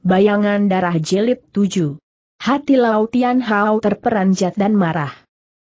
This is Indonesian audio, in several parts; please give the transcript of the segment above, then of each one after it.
Bayangan darah jelit 7. Hati Lautian Tian Hao terperanjat dan marah.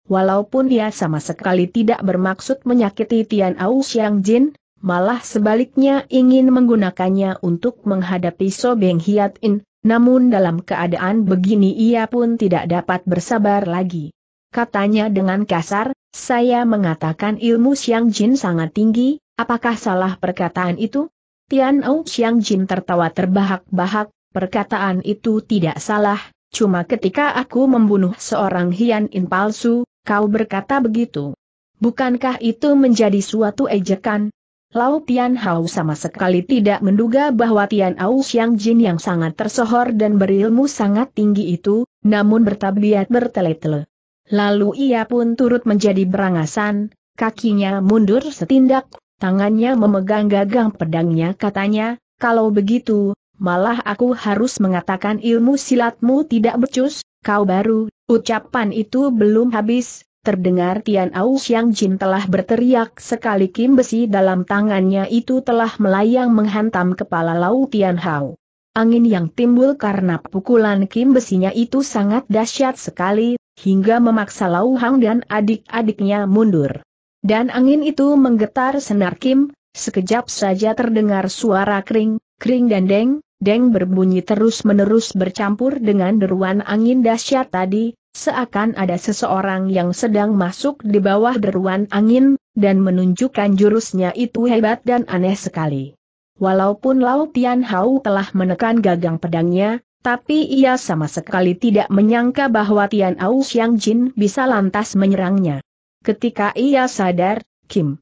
Walaupun dia sama sekali tidak bermaksud menyakiti Tian Au Xiang Jin, malah sebaliknya ingin menggunakannya untuk menghadapi Sobeng Hiat In, namun dalam keadaan begini ia pun tidak dapat bersabar lagi. Katanya dengan kasar, saya mengatakan ilmu Xiang Jin sangat tinggi, apakah salah perkataan itu? Tian Ao Xiang Jin tertawa terbahak-bahak, Perkataan itu tidak salah, cuma ketika aku membunuh seorang Hian In palsu, kau berkata begitu. Bukankah itu menjadi suatu ejekan? Lau Tian Hao sama sekali tidak menduga bahwa Tian Ao Xiang Jin yang sangat tersohor dan berilmu sangat tinggi itu, namun bertabiat bertele-tele. Lalu ia pun turut menjadi berangasan, kakinya mundur setindak, tangannya memegang gagang pedangnya katanya, kalau begitu, malah aku harus mengatakan ilmu silatmu tidak becus, kau baru, ucapan itu belum habis, terdengar Tian Au Xiang Jin telah berteriak sekali kim besi dalam tangannya itu telah melayang menghantam kepala Lau Tian Hao. Angin yang timbul karena pukulan kim besinya itu sangat dahsyat sekali, hingga memaksa Lau Hang dan adik-adiknya mundur. Dan angin itu menggetar senar kim, sekejap saja terdengar suara kering, kering dan deng, deng berbunyi terus-menerus bercampur dengan deruan angin dahsyat tadi, seakan ada seseorang yang sedang masuk di bawah deruan angin, dan menunjukkan jurusnya itu hebat dan aneh sekali. Walaupun Lau Tian Hao telah menekan gagang pedangnya, tapi ia sama sekali tidak menyangka bahwa Tian Ao Xiang Jin bisa lantas menyerangnya. Ketika ia sadar, Kim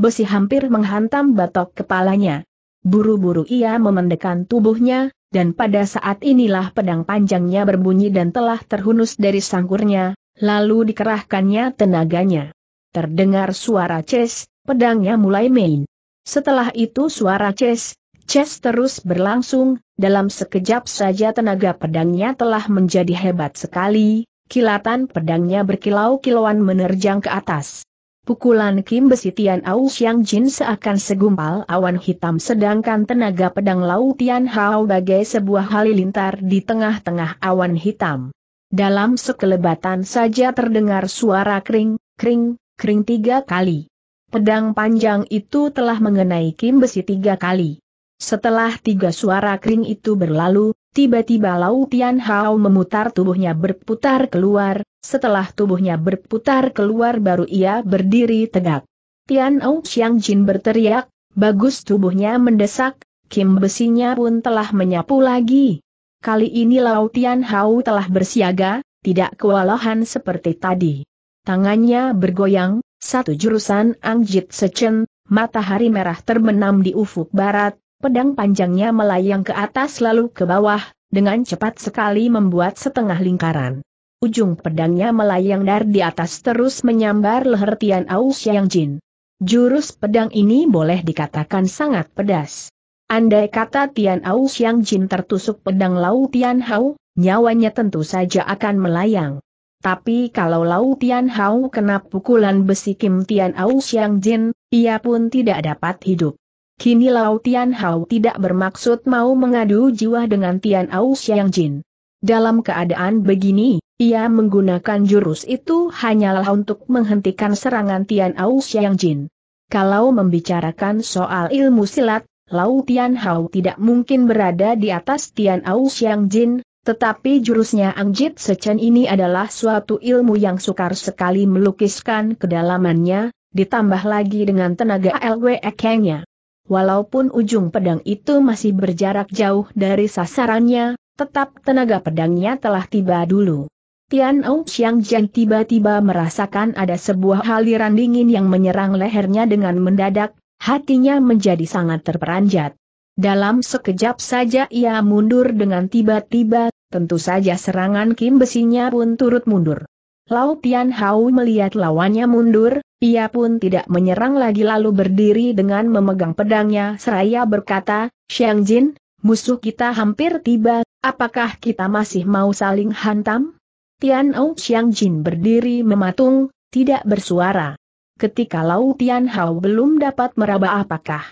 Besi hampir menghantam batok kepalanya. Buru-buru ia memendekkan tubuhnya, dan pada saat inilah pedang panjangnya berbunyi dan telah terhunus dari sangkurnya, lalu dikerahkannya tenaganya. Terdengar suara Ces, pedangnya mulai main. Setelah itu suara Ces, Ces terus berlangsung, dalam sekejap saja tenaga pedangnya telah menjadi hebat sekali, kilatan pedangnya berkilau-kilauan menerjang ke atas. Pukulan Kim Besitian Au Xiang Jin seakan segumpal awan hitam sedangkan tenaga pedang Lau Tian Hao bagai sebuah halilintar di tengah-tengah awan hitam. Dalam sekelebatan saja terdengar suara kering, kering, kering tiga kali. Pedang panjang itu telah mengenai Kim Besi tiga kali. Setelah tiga suara kering itu berlalu, Tiba-tiba Lau Tian Hao memutar tubuhnya berputar keluar, setelah tubuhnya berputar keluar baru ia berdiri tegak. Tian Ou Xiang Jin berteriak, bagus tubuhnya mendesak, Kim besinya pun telah menyapu lagi. Kali ini Lau Tian Hao telah bersiaga, tidak kewalahan seperti tadi. Tangannya bergoyang, satu jurusan angjit secen, matahari merah terbenam di ufuk barat, Pedang panjangnya melayang ke atas lalu ke bawah, dengan cepat sekali membuat setengah lingkaran. Ujung pedangnya melayang dari di atas terus menyambar leher Tian Au Jin. Jurus pedang ini boleh dikatakan sangat pedas. Andai kata Tian Au Yang Jin tertusuk pedang Lau Tian Hao, nyawanya tentu saja akan melayang. Tapi kalau Lau Tian Hao kena pukulan besi Kim Tian Au Yang Jin, ia pun tidak dapat hidup. Kini Lao Tian Hao tidak bermaksud mau mengadu jiwa dengan Tian Ao Xiang Jin. Dalam keadaan begini, ia menggunakan jurus itu hanyalah untuk menghentikan serangan Tian Ao Xiang Jin. Kalau membicarakan soal ilmu silat, Lao Tian Hao tidak mungkin berada di atas Tian Ao Xiang Jin, tetapi jurusnya Angjit Sechen ini adalah suatu ilmu yang sukar sekali melukiskan kedalamannya, ditambah lagi dengan tenaga lwe Kengnya. Walaupun ujung pedang itu masih berjarak jauh dari sasarannya, tetap tenaga pedangnya telah tiba dulu. Tian Ong Xiang Jian tiba-tiba merasakan ada sebuah haliran dingin yang menyerang lehernya dengan mendadak, hatinya menjadi sangat terperanjat. Dalam sekejap saja ia mundur dengan tiba-tiba, tentu saja serangan Kim besinya pun turut mundur. Lau Tian Hao melihat lawannya mundur, ia pun tidak menyerang lagi lalu berdiri dengan memegang pedangnya seraya berkata, Xiang Jin, musuh kita hampir tiba, apakah kita masih mau saling hantam? Tian Ou Xiang Jin berdiri mematung, tidak bersuara. Ketika Lau Tian Hao belum dapat meraba apakah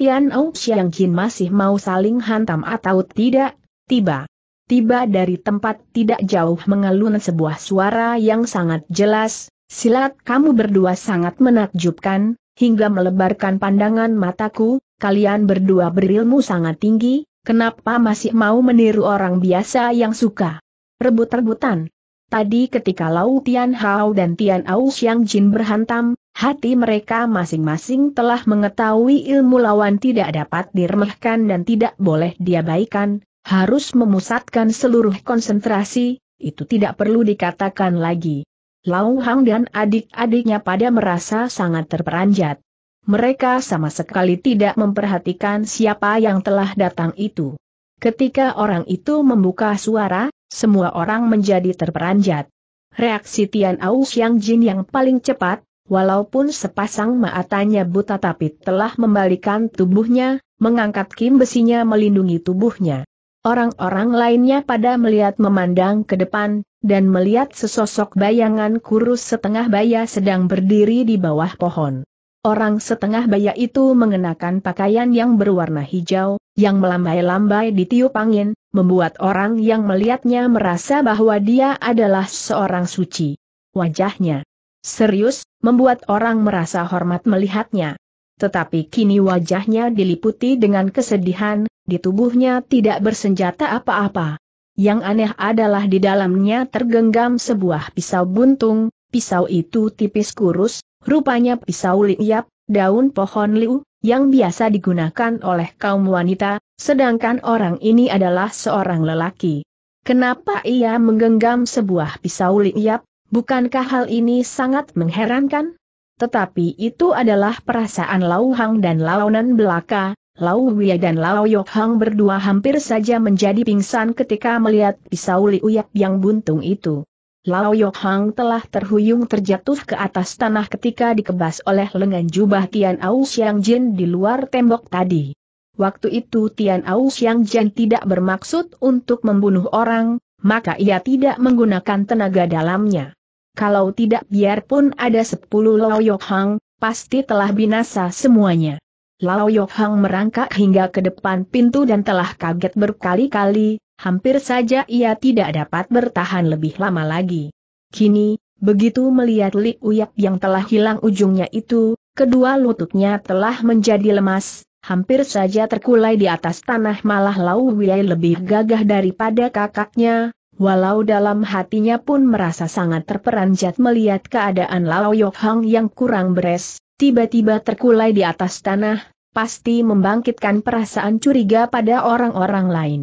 Tian Ou Xiang Jin masih mau saling hantam atau tidak, tiba. Tiba dari tempat tidak jauh mengalun sebuah suara yang sangat jelas, Silat kamu berdua sangat menakjubkan, hingga melebarkan pandangan mataku, kalian berdua berilmu sangat tinggi, kenapa masih mau meniru orang biasa yang suka rebut-rebutan? Tadi ketika Lau Tian Hao dan Tian Aus Yang Jin berhantam, hati mereka masing-masing telah mengetahui ilmu lawan tidak dapat diremehkan dan tidak boleh diabaikan, harus memusatkan seluruh konsentrasi, itu tidak perlu dikatakan lagi. Lau Hang dan adik-adiknya pada merasa sangat terperanjat. Mereka sama sekali tidak memperhatikan siapa yang telah datang itu. Ketika orang itu membuka suara, semua orang menjadi terperanjat. Reaksi Tian Au Xiang Jin yang paling cepat, Walaupun sepasang matanya buta tapi telah membalikan tubuhnya, mengangkat kim besinya melindungi tubuhnya. Orang-orang lainnya pada melihat memandang ke depan, dan melihat sesosok bayangan kurus setengah baya sedang berdiri di bawah pohon. Orang setengah baya itu mengenakan pakaian yang berwarna hijau, yang melambai-lambai di tiup angin, membuat orang yang melihatnya merasa bahwa dia adalah seorang suci. Wajahnya serius, membuat orang merasa hormat melihatnya tetapi kini wajahnya diliputi dengan kesedihan, di tubuhnya tidak bersenjata apa-apa. Yang aneh adalah di dalamnya tergenggam sebuah pisau buntung, pisau itu tipis kurus, rupanya pisau liap, daun pohon liu, yang biasa digunakan oleh kaum wanita, sedangkan orang ini adalah seorang lelaki. Kenapa ia menggenggam sebuah pisau liap, bukankah hal ini sangat mengherankan? Tetapi itu adalah perasaan Lau Hang dan Lau Nan belaka, Lau Wia dan Lau Yok Hang berdua hampir saja menjadi pingsan ketika melihat pisau liuyap yang buntung itu. Lau Yok Hang telah terhuyung terjatuh ke atas tanah ketika dikebas oleh lengan jubah Tian Au Jin di luar tembok tadi. Waktu itu Tian Au Jin tidak bermaksud untuk membunuh orang, maka ia tidak menggunakan tenaga dalamnya kalau tidak biarpun ada sepuluh Lao Yok Hang, pasti telah binasa semuanya. Lao Yok Hang merangkak hingga ke depan pintu dan telah kaget berkali-kali, hampir saja ia tidak dapat bertahan lebih lama lagi. Kini, begitu melihat Li Uyap yang telah hilang ujungnya itu, kedua lututnya telah menjadi lemas, hampir saja terkulai di atas tanah malah Lao Wei lebih gagah daripada kakaknya, walau dalam hatinya pun merasa sangat terperanjat melihat keadaan Lao Yok Hang yang kurang beres, tiba-tiba terkulai di atas tanah, pasti membangkitkan perasaan curiga pada orang-orang lain.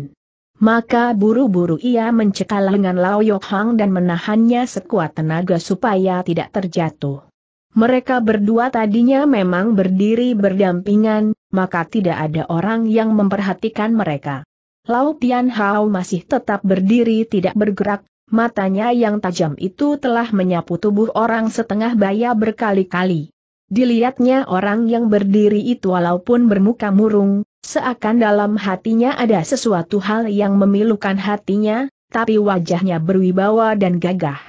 Maka buru-buru ia mencekal lengan Lao Yok Hang dan menahannya sekuat tenaga supaya tidak terjatuh. Mereka berdua tadinya memang berdiri berdampingan, maka tidak ada orang yang memperhatikan mereka. Lautian Tian Hao masih tetap berdiri tidak bergerak, matanya yang tajam itu telah menyapu tubuh orang setengah baya berkali-kali. Dilihatnya orang yang berdiri itu walaupun bermuka murung, seakan dalam hatinya ada sesuatu hal yang memilukan hatinya, tapi wajahnya berwibawa dan gagah.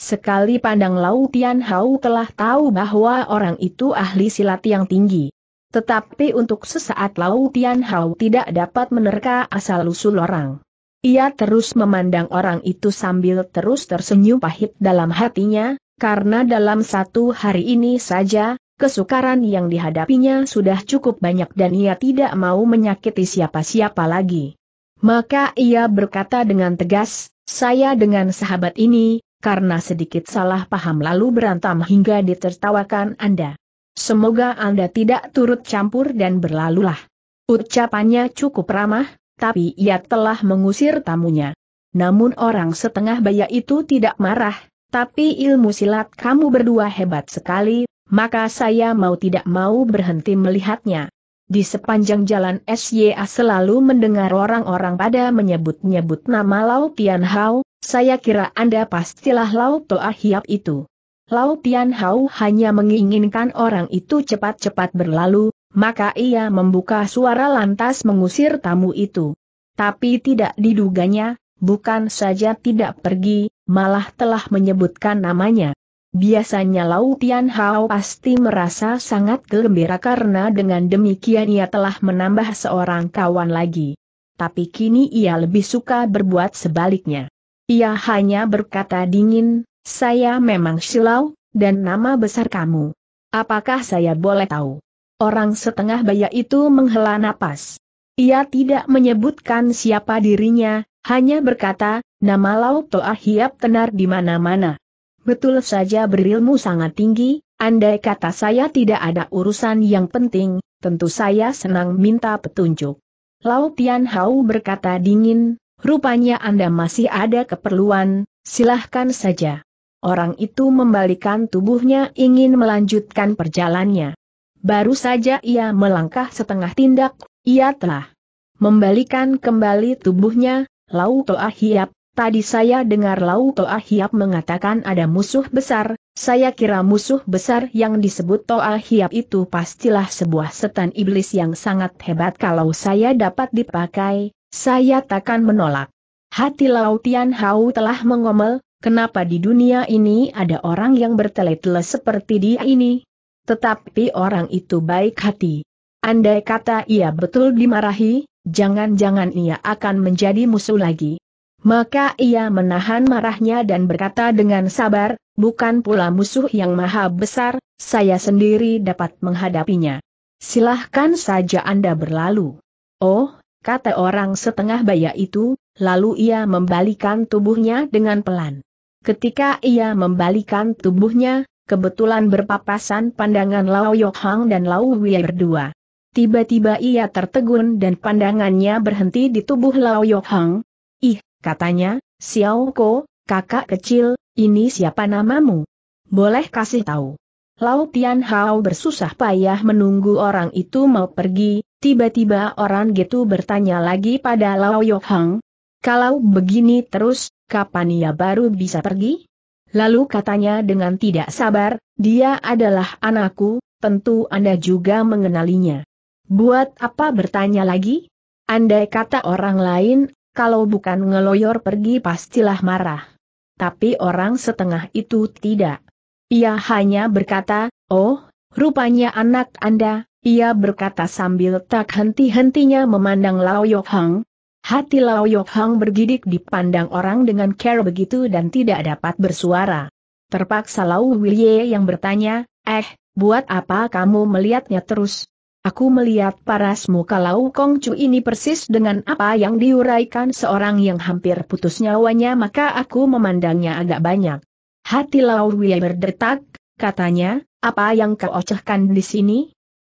Sekali pandang Lautian Tian Hao telah tahu bahwa orang itu ahli silat yang tinggi. Tetapi untuk sesaat Lau Tian Hao tidak dapat menerka asal-usul orang. Ia terus memandang orang itu sambil terus tersenyum pahit dalam hatinya, karena dalam satu hari ini saja, kesukaran yang dihadapinya sudah cukup banyak dan ia tidak mau menyakiti siapa-siapa lagi. Maka ia berkata dengan tegas, saya dengan sahabat ini, karena sedikit salah paham lalu berantam hingga ditertawakan Anda. Semoga Anda tidak turut campur dan berlalulah. Ucapannya cukup ramah, tapi ia telah mengusir tamunya. Namun orang setengah baya itu tidak marah, tapi ilmu silat kamu berdua hebat sekali, maka saya mau tidak mau berhenti melihatnya. Di sepanjang jalan SYA selalu mendengar orang-orang pada menyebut-nyebut nama Lau Tian Hao, saya kira Anda pastilah Lau Toa Hiap itu. Lautian Tian Hao hanya menginginkan orang itu cepat-cepat berlalu, maka ia membuka suara lantas mengusir tamu itu. Tapi tidak diduganya, bukan saja tidak pergi, malah telah menyebutkan namanya. Biasanya Lautian Tian Hao pasti merasa sangat gembira karena dengan demikian ia telah menambah seorang kawan lagi. Tapi kini ia lebih suka berbuat sebaliknya. Ia hanya berkata dingin, saya memang silau, dan nama besar kamu. Apakah saya boleh tahu? Orang setengah baya itu menghela napas. Ia tidak menyebutkan siapa dirinya, hanya berkata, nama Lau Toa Hiap tenar di mana-mana. Betul saja berilmu sangat tinggi, andai kata saya tidak ada urusan yang penting, tentu saya senang minta petunjuk. Lau Tian Hao berkata dingin, rupanya Anda masih ada keperluan, silahkan saja. Orang itu membalikan tubuhnya ingin melanjutkan perjalannya. Baru saja ia melangkah setengah tindak, ia telah membalikan kembali tubuhnya, Lau Toa Hiap, tadi saya dengar Lau Toa Hiap mengatakan ada musuh besar, saya kira musuh besar yang disebut Toa Hiap itu pastilah sebuah setan iblis yang sangat hebat kalau saya dapat dipakai, saya takkan menolak. Hati Lau Tian Hau telah mengomel, Kenapa di dunia ini ada orang yang bertele-tele seperti dia ini? Tetapi orang itu baik hati. Andai kata ia betul dimarahi, jangan-jangan ia akan menjadi musuh lagi. Maka ia menahan marahnya dan berkata dengan sabar, bukan pula musuh yang maha besar, saya sendiri dapat menghadapinya. Silahkan saja Anda berlalu. Oh, kata orang setengah baya itu, lalu ia membalikan tubuhnya dengan pelan. Ketika ia membalikan tubuhnya, kebetulan berpapasan pandangan Lao Yok Hang dan Lao Wei berdua. Tiba-tiba ia tertegun dan pandangannya berhenti di tubuh Lao Yok Hang. Ih, katanya, Xiao Ko, kakak kecil, ini siapa namamu? Boleh kasih tahu. Lau Tian Hao bersusah payah menunggu orang itu mau pergi, tiba-tiba orang gitu bertanya lagi pada Lao Yok Hang. Kalau begini terus, kapan ia baru bisa pergi? Lalu katanya dengan tidak sabar, dia adalah anakku, tentu Anda juga mengenalinya. Buat apa bertanya lagi? Andai kata orang lain, kalau bukan ngeloyor pergi pastilah marah. Tapi orang setengah itu tidak. Ia hanya berkata, oh, rupanya anak Anda, ia berkata sambil tak henti-hentinya memandang Lao Yok Hang, Hati Lao Yok Hang bergidik dipandang orang dengan care begitu dan tidak dapat bersuara. Terpaksa Lau Wilye yang bertanya, eh, buat apa kamu melihatnya terus? Aku melihat paras muka Lau Kong Chu ini persis dengan apa yang diuraikan seorang yang hampir putus nyawanya maka aku memandangnya agak banyak. Hati Lau Wilye berdetak, katanya, apa yang kau ocehkan di sini?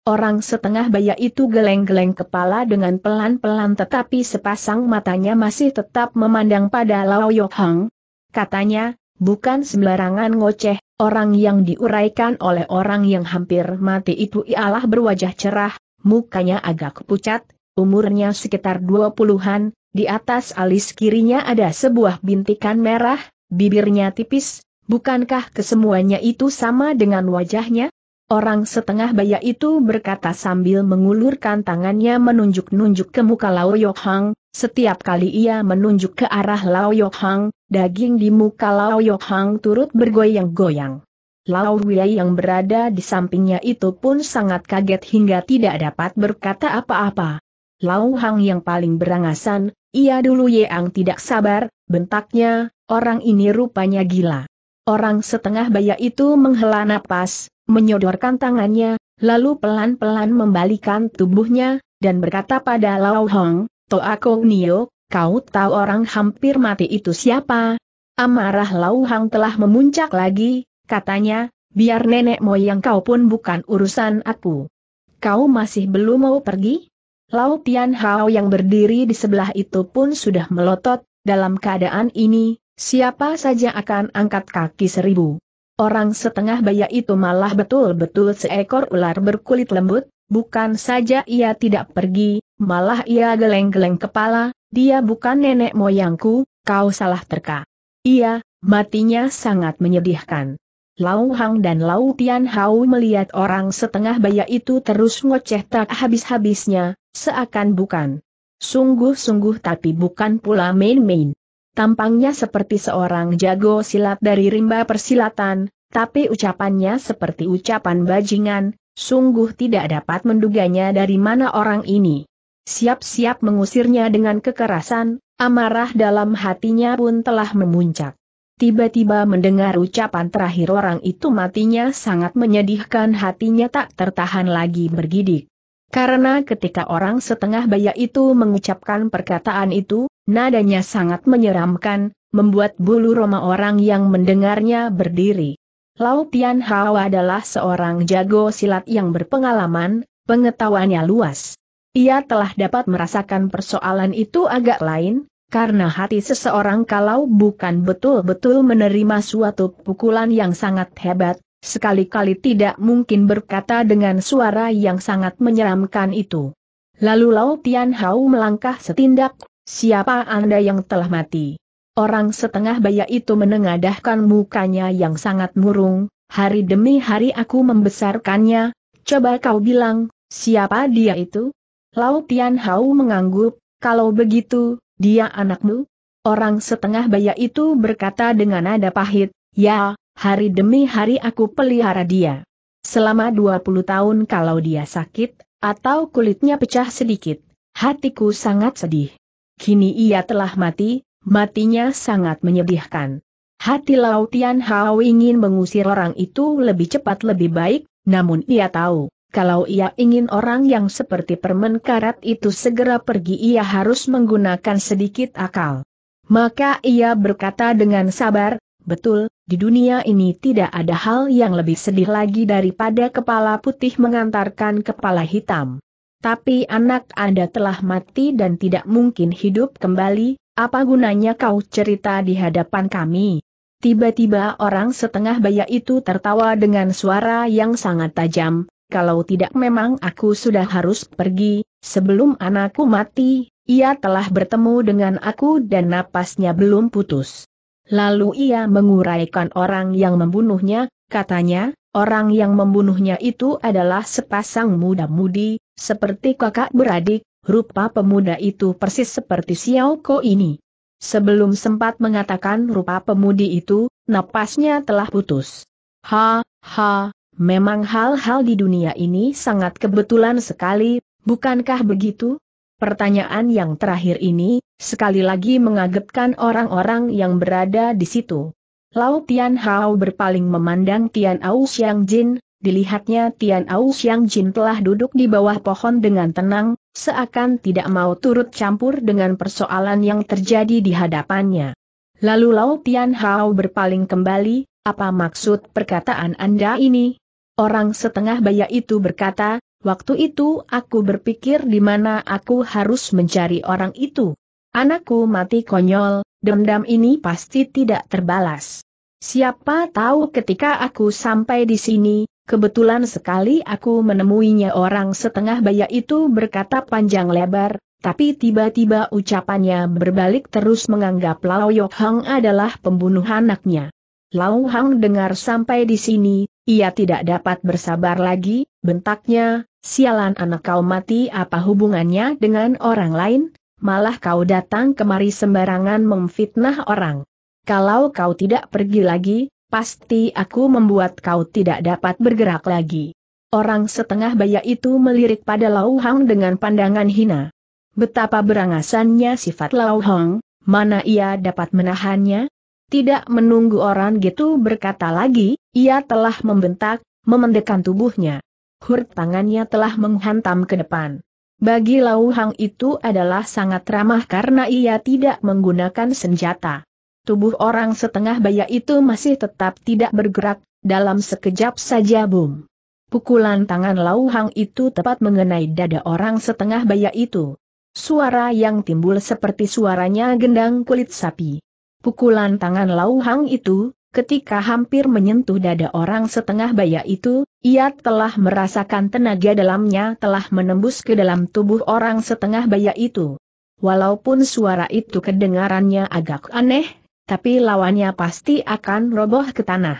Orang setengah baya itu geleng-geleng kepala dengan pelan-pelan tetapi sepasang matanya masih tetap memandang pada Lao Yohang. Hang. Katanya, bukan sembarangan ngoceh, orang yang diuraikan oleh orang yang hampir mati itu ialah berwajah cerah, mukanya agak pucat, umurnya sekitar dua puluhan, di atas alis kirinya ada sebuah bintikan merah, bibirnya tipis, bukankah kesemuanya itu sama dengan wajahnya? Orang setengah baya itu berkata sambil mengulurkan tangannya menunjuk-nunjuk ke muka Lao Hang. setiap kali ia menunjuk ke arah Lao Hang, daging di muka Lao Hang turut bergoyang-goyang. Lao Wei yang berada di sampingnya itu pun sangat kaget hingga tidak dapat berkata apa-apa. Lao Hang yang paling berangasan, ia dulu yang tidak sabar, bentaknya, orang ini rupanya gila. Orang setengah baya itu menghela napas, menyodorkan tangannya, lalu pelan-pelan membalikan tubuhnya, dan berkata pada Lao Hong, Kong Nio, kau tahu orang hampir mati itu siapa? Amarah Lau Hang telah memuncak lagi, katanya, biar nenek moyang kau pun bukan urusan aku. Kau masih belum mau pergi? Lau Tian Hao yang berdiri di sebelah itu pun sudah melotot, dalam keadaan ini, siapa saja akan angkat kaki seribu. Orang setengah baya itu malah betul-betul seekor ular berkulit lembut, bukan saja ia tidak pergi, malah ia geleng-geleng kepala, dia bukan nenek moyangku, kau salah terka. Ia, matinya sangat menyedihkan. Lau Hang dan Lau Tian Hao melihat orang setengah baya itu terus ngoceh tak habis-habisnya, seakan bukan. Sungguh-sungguh tapi bukan pula main-main. Tampangnya seperti seorang jago silat dari rimba persilatan, tapi ucapannya seperti ucapan bajingan, sungguh tidak dapat menduganya dari mana orang ini. Siap-siap mengusirnya dengan kekerasan, amarah dalam hatinya pun telah memuncak. Tiba-tiba mendengar ucapan terakhir orang itu matinya sangat menyedihkan hatinya tak tertahan lagi bergidik. Karena ketika orang setengah baya itu mengucapkan perkataan itu, Nadanya sangat menyeramkan, membuat bulu roma orang yang mendengarnya berdiri. Lau Tian Hao adalah seorang jago silat yang berpengalaman, pengetahuannya luas. Ia telah dapat merasakan persoalan itu agak lain, karena hati seseorang kalau bukan betul-betul menerima suatu pukulan yang sangat hebat, sekali-kali tidak mungkin berkata dengan suara yang sangat menyeramkan itu. Lalu Lau Tian Hao melangkah setindak, Siapa Anda yang telah mati? Orang setengah baya itu menengadahkan mukanya yang sangat murung, hari demi hari aku membesarkannya, coba kau bilang, siapa dia itu? Lau Tian Hao mengangguk, kalau begitu, dia anakmu? Orang setengah baya itu berkata dengan nada pahit, ya, hari demi hari aku pelihara dia. Selama 20 tahun kalau dia sakit, atau kulitnya pecah sedikit, hatiku sangat sedih. Kini ia telah mati, matinya sangat menyedihkan. Hati Lautian Hao ingin mengusir orang itu lebih cepat lebih baik, namun ia tahu, kalau ia ingin orang yang seperti permen karat itu segera pergi ia harus menggunakan sedikit akal. Maka ia berkata dengan sabar, betul, di dunia ini tidak ada hal yang lebih sedih lagi daripada kepala putih mengantarkan kepala hitam. Tapi anak Anda telah mati dan tidak mungkin hidup kembali, apa gunanya kau cerita di hadapan kami? Tiba-tiba orang setengah baya itu tertawa dengan suara yang sangat tajam, kalau tidak memang aku sudah harus pergi, sebelum anakku mati, ia telah bertemu dengan aku dan napasnya belum putus. Lalu ia menguraikan orang yang membunuhnya, katanya, Orang yang membunuhnya itu adalah sepasang muda-mudi, seperti kakak beradik, rupa pemuda itu persis seperti Xiao Ko ini. Sebelum sempat mengatakan rupa pemudi itu, napasnya telah putus. Ha, ha, memang hal-hal di dunia ini sangat kebetulan sekali, bukankah begitu? Pertanyaan yang terakhir ini, sekali lagi mengagetkan orang-orang yang berada di situ. Lau Tian Hao berpaling memandang Tian Ao Xiang Jin, dilihatnya Tian Ao Xiang Jin telah duduk di bawah pohon dengan tenang, seakan tidak mau turut campur dengan persoalan yang terjadi di hadapannya. Lalu Lau Tian Hao berpaling kembali, apa maksud perkataan Anda ini? Orang setengah baya itu berkata, waktu itu aku berpikir di mana aku harus mencari orang itu. Anakku mati konyol, dendam ini pasti tidak terbalas. Siapa tahu ketika aku sampai di sini, kebetulan sekali aku menemuinya orang setengah baya itu berkata panjang lebar, tapi tiba-tiba ucapannya berbalik terus menganggap Lao Yok Hang adalah pembunuh anaknya. Lau Hang dengar sampai di sini, ia tidak dapat bersabar lagi, bentaknya, sialan anak kau mati apa hubungannya dengan orang lain, malah kau datang kemari sembarangan memfitnah orang. Kalau kau tidak pergi lagi, pasti aku membuat kau tidak dapat bergerak lagi. Orang setengah baya itu melirik pada Lau Hang dengan pandangan hina. Betapa berangasannya sifat Lau Hang, mana ia dapat menahannya? Tidak menunggu orang gitu berkata lagi, ia telah membentak, memendekkan tubuhnya. Hurt tangannya telah menghantam ke depan. Bagi Lau Hang itu adalah sangat ramah karena ia tidak menggunakan senjata tubuh orang setengah baya itu masih tetap tidak bergerak, dalam sekejap saja bum. Pukulan tangan Lau Hang itu tepat mengenai dada orang setengah baya itu. Suara yang timbul seperti suaranya gendang kulit sapi. Pukulan tangan Lau Hang itu, ketika hampir menyentuh dada orang setengah baya itu, ia telah merasakan tenaga dalamnya telah menembus ke dalam tubuh orang setengah baya itu. Walaupun suara itu kedengarannya agak aneh, tapi lawannya pasti akan roboh ke tanah.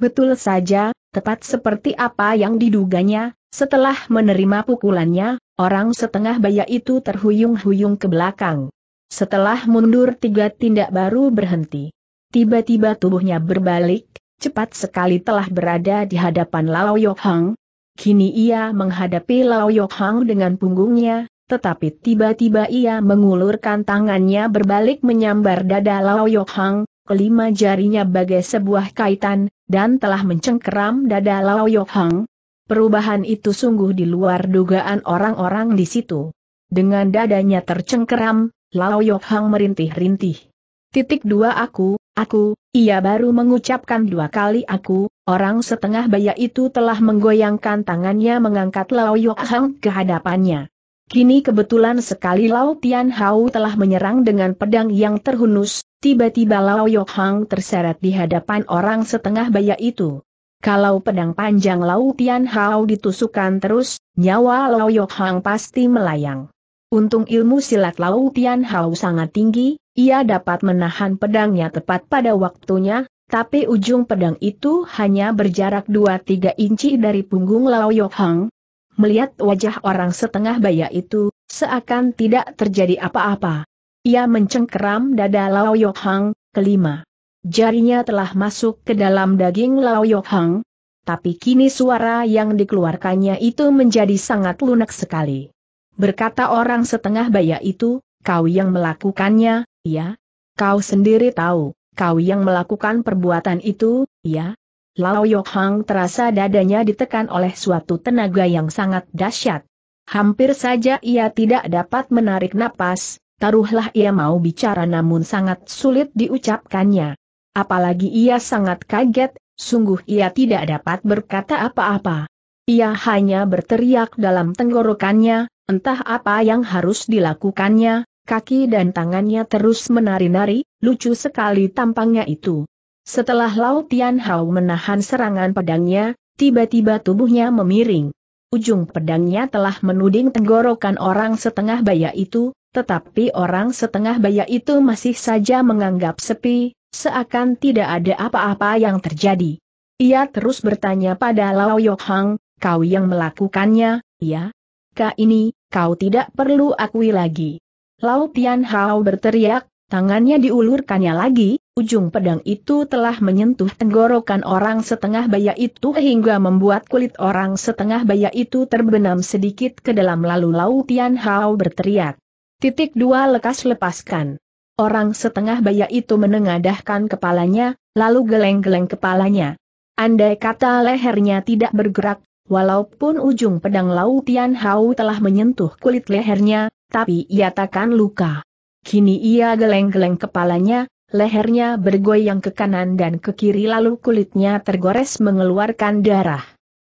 Betul saja, tepat seperti apa yang diduganya, setelah menerima pukulannya, orang setengah baya itu terhuyung-huyung ke belakang. Setelah mundur tiga tindak baru berhenti. Tiba-tiba tubuhnya berbalik, cepat sekali telah berada di hadapan Lao Yok Hang. Kini ia menghadapi Lao Yok Hang dengan punggungnya, tetapi tiba-tiba ia mengulurkan tangannya berbalik menyambar dada Lao Yok Hang, kelima jarinya bagai sebuah kaitan, dan telah mencengkeram dada Lao Yok Hang. Perubahan itu sungguh di luar dugaan orang-orang di situ. Dengan dadanya tercengkeram, Lao Yok Hang merintih-rintih. Titik dua aku, aku, ia baru mengucapkan dua kali aku, orang setengah baya itu telah menggoyangkan tangannya mengangkat Lao Yok Hang ke hadapannya. Kini kebetulan sekali Lao Tian Hao telah menyerang dengan pedang yang terhunus, tiba-tiba Lao Yok Hang terseret di hadapan orang setengah baya itu. Kalau pedang panjang Lao Tian Hao ditusukan terus, nyawa Lao Yok Hang pasti melayang. Untung ilmu silat Lau Tian Hao sangat tinggi, ia dapat menahan pedangnya tepat pada waktunya, tapi ujung pedang itu hanya berjarak 2-3 inci dari punggung Lao Yok Hang, Melihat wajah orang setengah baya itu, seakan tidak terjadi apa-apa. Ia mencengkeram dada Lao Hang kelima. Jarinya telah masuk ke dalam daging Lao Hang, tapi kini suara yang dikeluarkannya itu menjadi sangat lunak sekali. Berkata orang setengah baya itu, kau yang melakukannya, ya? Kau sendiri tahu, kau yang melakukan perbuatan itu, ya? Lao Yok Hang terasa dadanya ditekan oleh suatu tenaga yang sangat dahsyat. Hampir saja ia tidak dapat menarik napas, taruhlah ia mau bicara namun sangat sulit diucapkannya. Apalagi ia sangat kaget, sungguh ia tidak dapat berkata apa-apa. Ia hanya berteriak dalam tenggorokannya, entah apa yang harus dilakukannya, kaki dan tangannya terus menari-nari, lucu sekali tampangnya itu. Setelah Lau Tian Hao menahan serangan pedangnya, tiba-tiba tubuhnya memiring. Ujung pedangnya telah menuding tenggorokan orang setengah baya itu, tetapi orang setengah baya itu masih saja menganggap sepi, seakan tidak ada apa-apa yang terjadi. Ia terus bertanya pada Lao Yok Hang, kau yang melakukannya, ya? Ka ini, kau tidak perlu akui lagi. Lau Tian Hao berteriak, tangannya diulurkannya lagi, Ujung pedang itu telah menyentuh tenggorokan orang setengah baya itu hingga membuat kulit orang setengah baya itu terbenam sedikit ke dalam lalu Lau Tian Hao berteriak. Titik dua lekas lepaskan. Orang setengah baya itu menengadahkan kepalanya, lalu geleng-geleng kepalanya. Andai kata lehernya tidak bergerak, walaupun ujung pedang Lau Tian Hao telah menyentuh kulit lehernya, tapi ia takkan luka. Kini ia geleng-geleng kepalanya, lehernya bergoyang ke kanan dan ke kiri lalu kulitnya tergores mengeluarkan darah.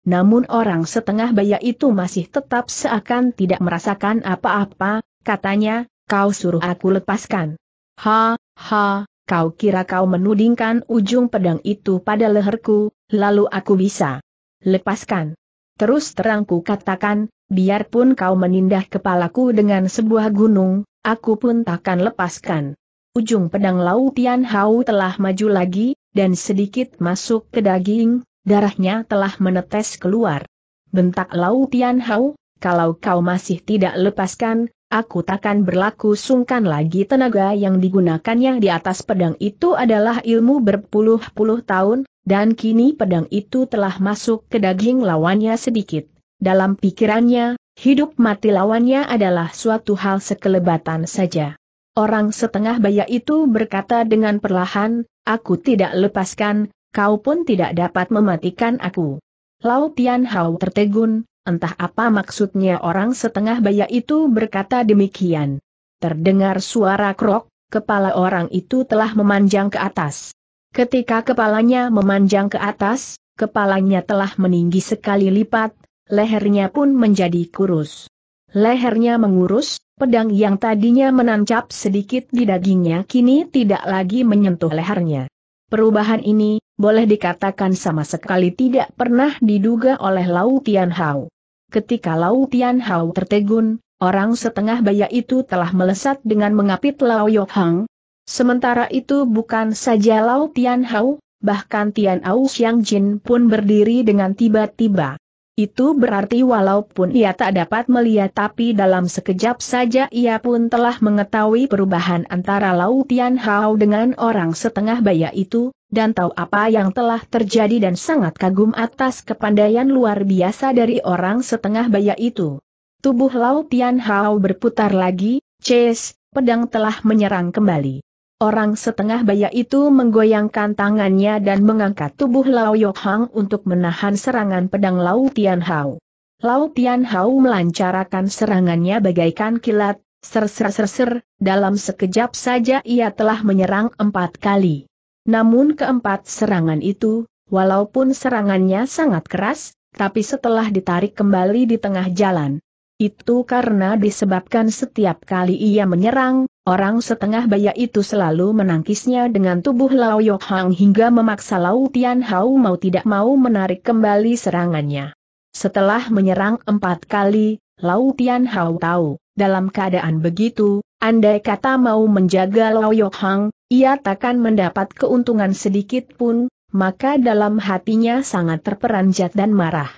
Namun orang setengah baya itu masih tetap seakan tidak merasakan apa-apa, katanya, kau suruh aku lepaskan. Ha, ha, kau kira kau menudingkan ujung pedang itu pada leherku, lalu aku bisa lepaskan. Terus terangku katakan, biarpun kau menindah kepalaku dengan sebuah gunung, aku pun takkan lepaskan. Ujung pedang Lau Tian Hao telah maju lagi, dan sedikit masuk ke daging, darahnya telah menetes keluar. Bentak Lau Tian Hao, kalau kau masih tidak lepaskan, aku takkan berlaku sungkan lagi tenaga yang digunakannya di atas pedang itu adalah ilmu berpuluh-puluh tahun, dan kini pedang itu telah masuk ke daging lawannya sedikit. Dalam pikirannya, hidup mati lawannya adalah suatu hal sekelebatan saja. Orang setengah baya itu berkata dengan perlahan, aku tidak lepaskan, kau pun tidak dapat mematikan aku. Lao Tian Hao tertegun, entah apa maksudnya orang setengah baya itu berkata demikian. Terdengar suara krok, kepala orang itu telah memanjang ke atas. Ketika kepalanya memanjang ke atas, kepalanya telah meninggi sekali lipat, lehernya pun menjadi kurus. Lehernya mengurus, pedang yang tadinya menancap sedikit di dagingnya kini tidak lagi menyentuh lehernya. Perubahan ini, boleh dikatakan sama sekali tidak pernah diduga oleh Lau Tian Hao. Ketika Lau Tian Hao tertegun, orang setengah baya itu telah melesat dengan mengapit Lau Yok Hang. Sementara itu bukan saja Lau Tian Hao, bahkan Tian Ao Xiang Jin pun berdiri dengan tiba-tiba. Itu berarti walaupun ia tak dapat melihat tapi dalam sekejap saja ia pun telah mengetahui perubahan antara Lau Tian Hao dengan orang setengah baya itu, dan tahu apa yang telah terjadi dan sangat kagum atas kepandaian luar biasa dari orang setengah baya itu. Tubuh Lau Tian Hao berputar lagi, Chase, pedang telah menyerang kembali orang setengah baya itu menggoyangkan tangannya dan mengangkat tubuh Lao Yok Hang untuk menahan serangan pedang Lao Tian Hao. Lau Tian Hao melancarkan serangannya bagaikan kilat, ser-ser-ser, dalam sekejap saja ia telah menyerang empat kali. Namun keempat serangan itu, walaupun serangannya sangat keras, tapi setelah ditarik kembali di tengah jalan. Itu karena disebabkan setiap kali ia menyerang, Orang setengah baya itu selalu menangkisnya dengan tubuh Lao Yok Hang hingga memaksa Lao Tian Hao mau tidak mau menarik kembali serangannya. Setelah menyerang empat kali, Lao Tian Hao tahu, dalam keadaan begitu, andai kata mau menjaga Lao Yok Hang, ia takkan mendapat keuntungan sedikit pun, maka dalam hatinya sangat terperanjat dan marah.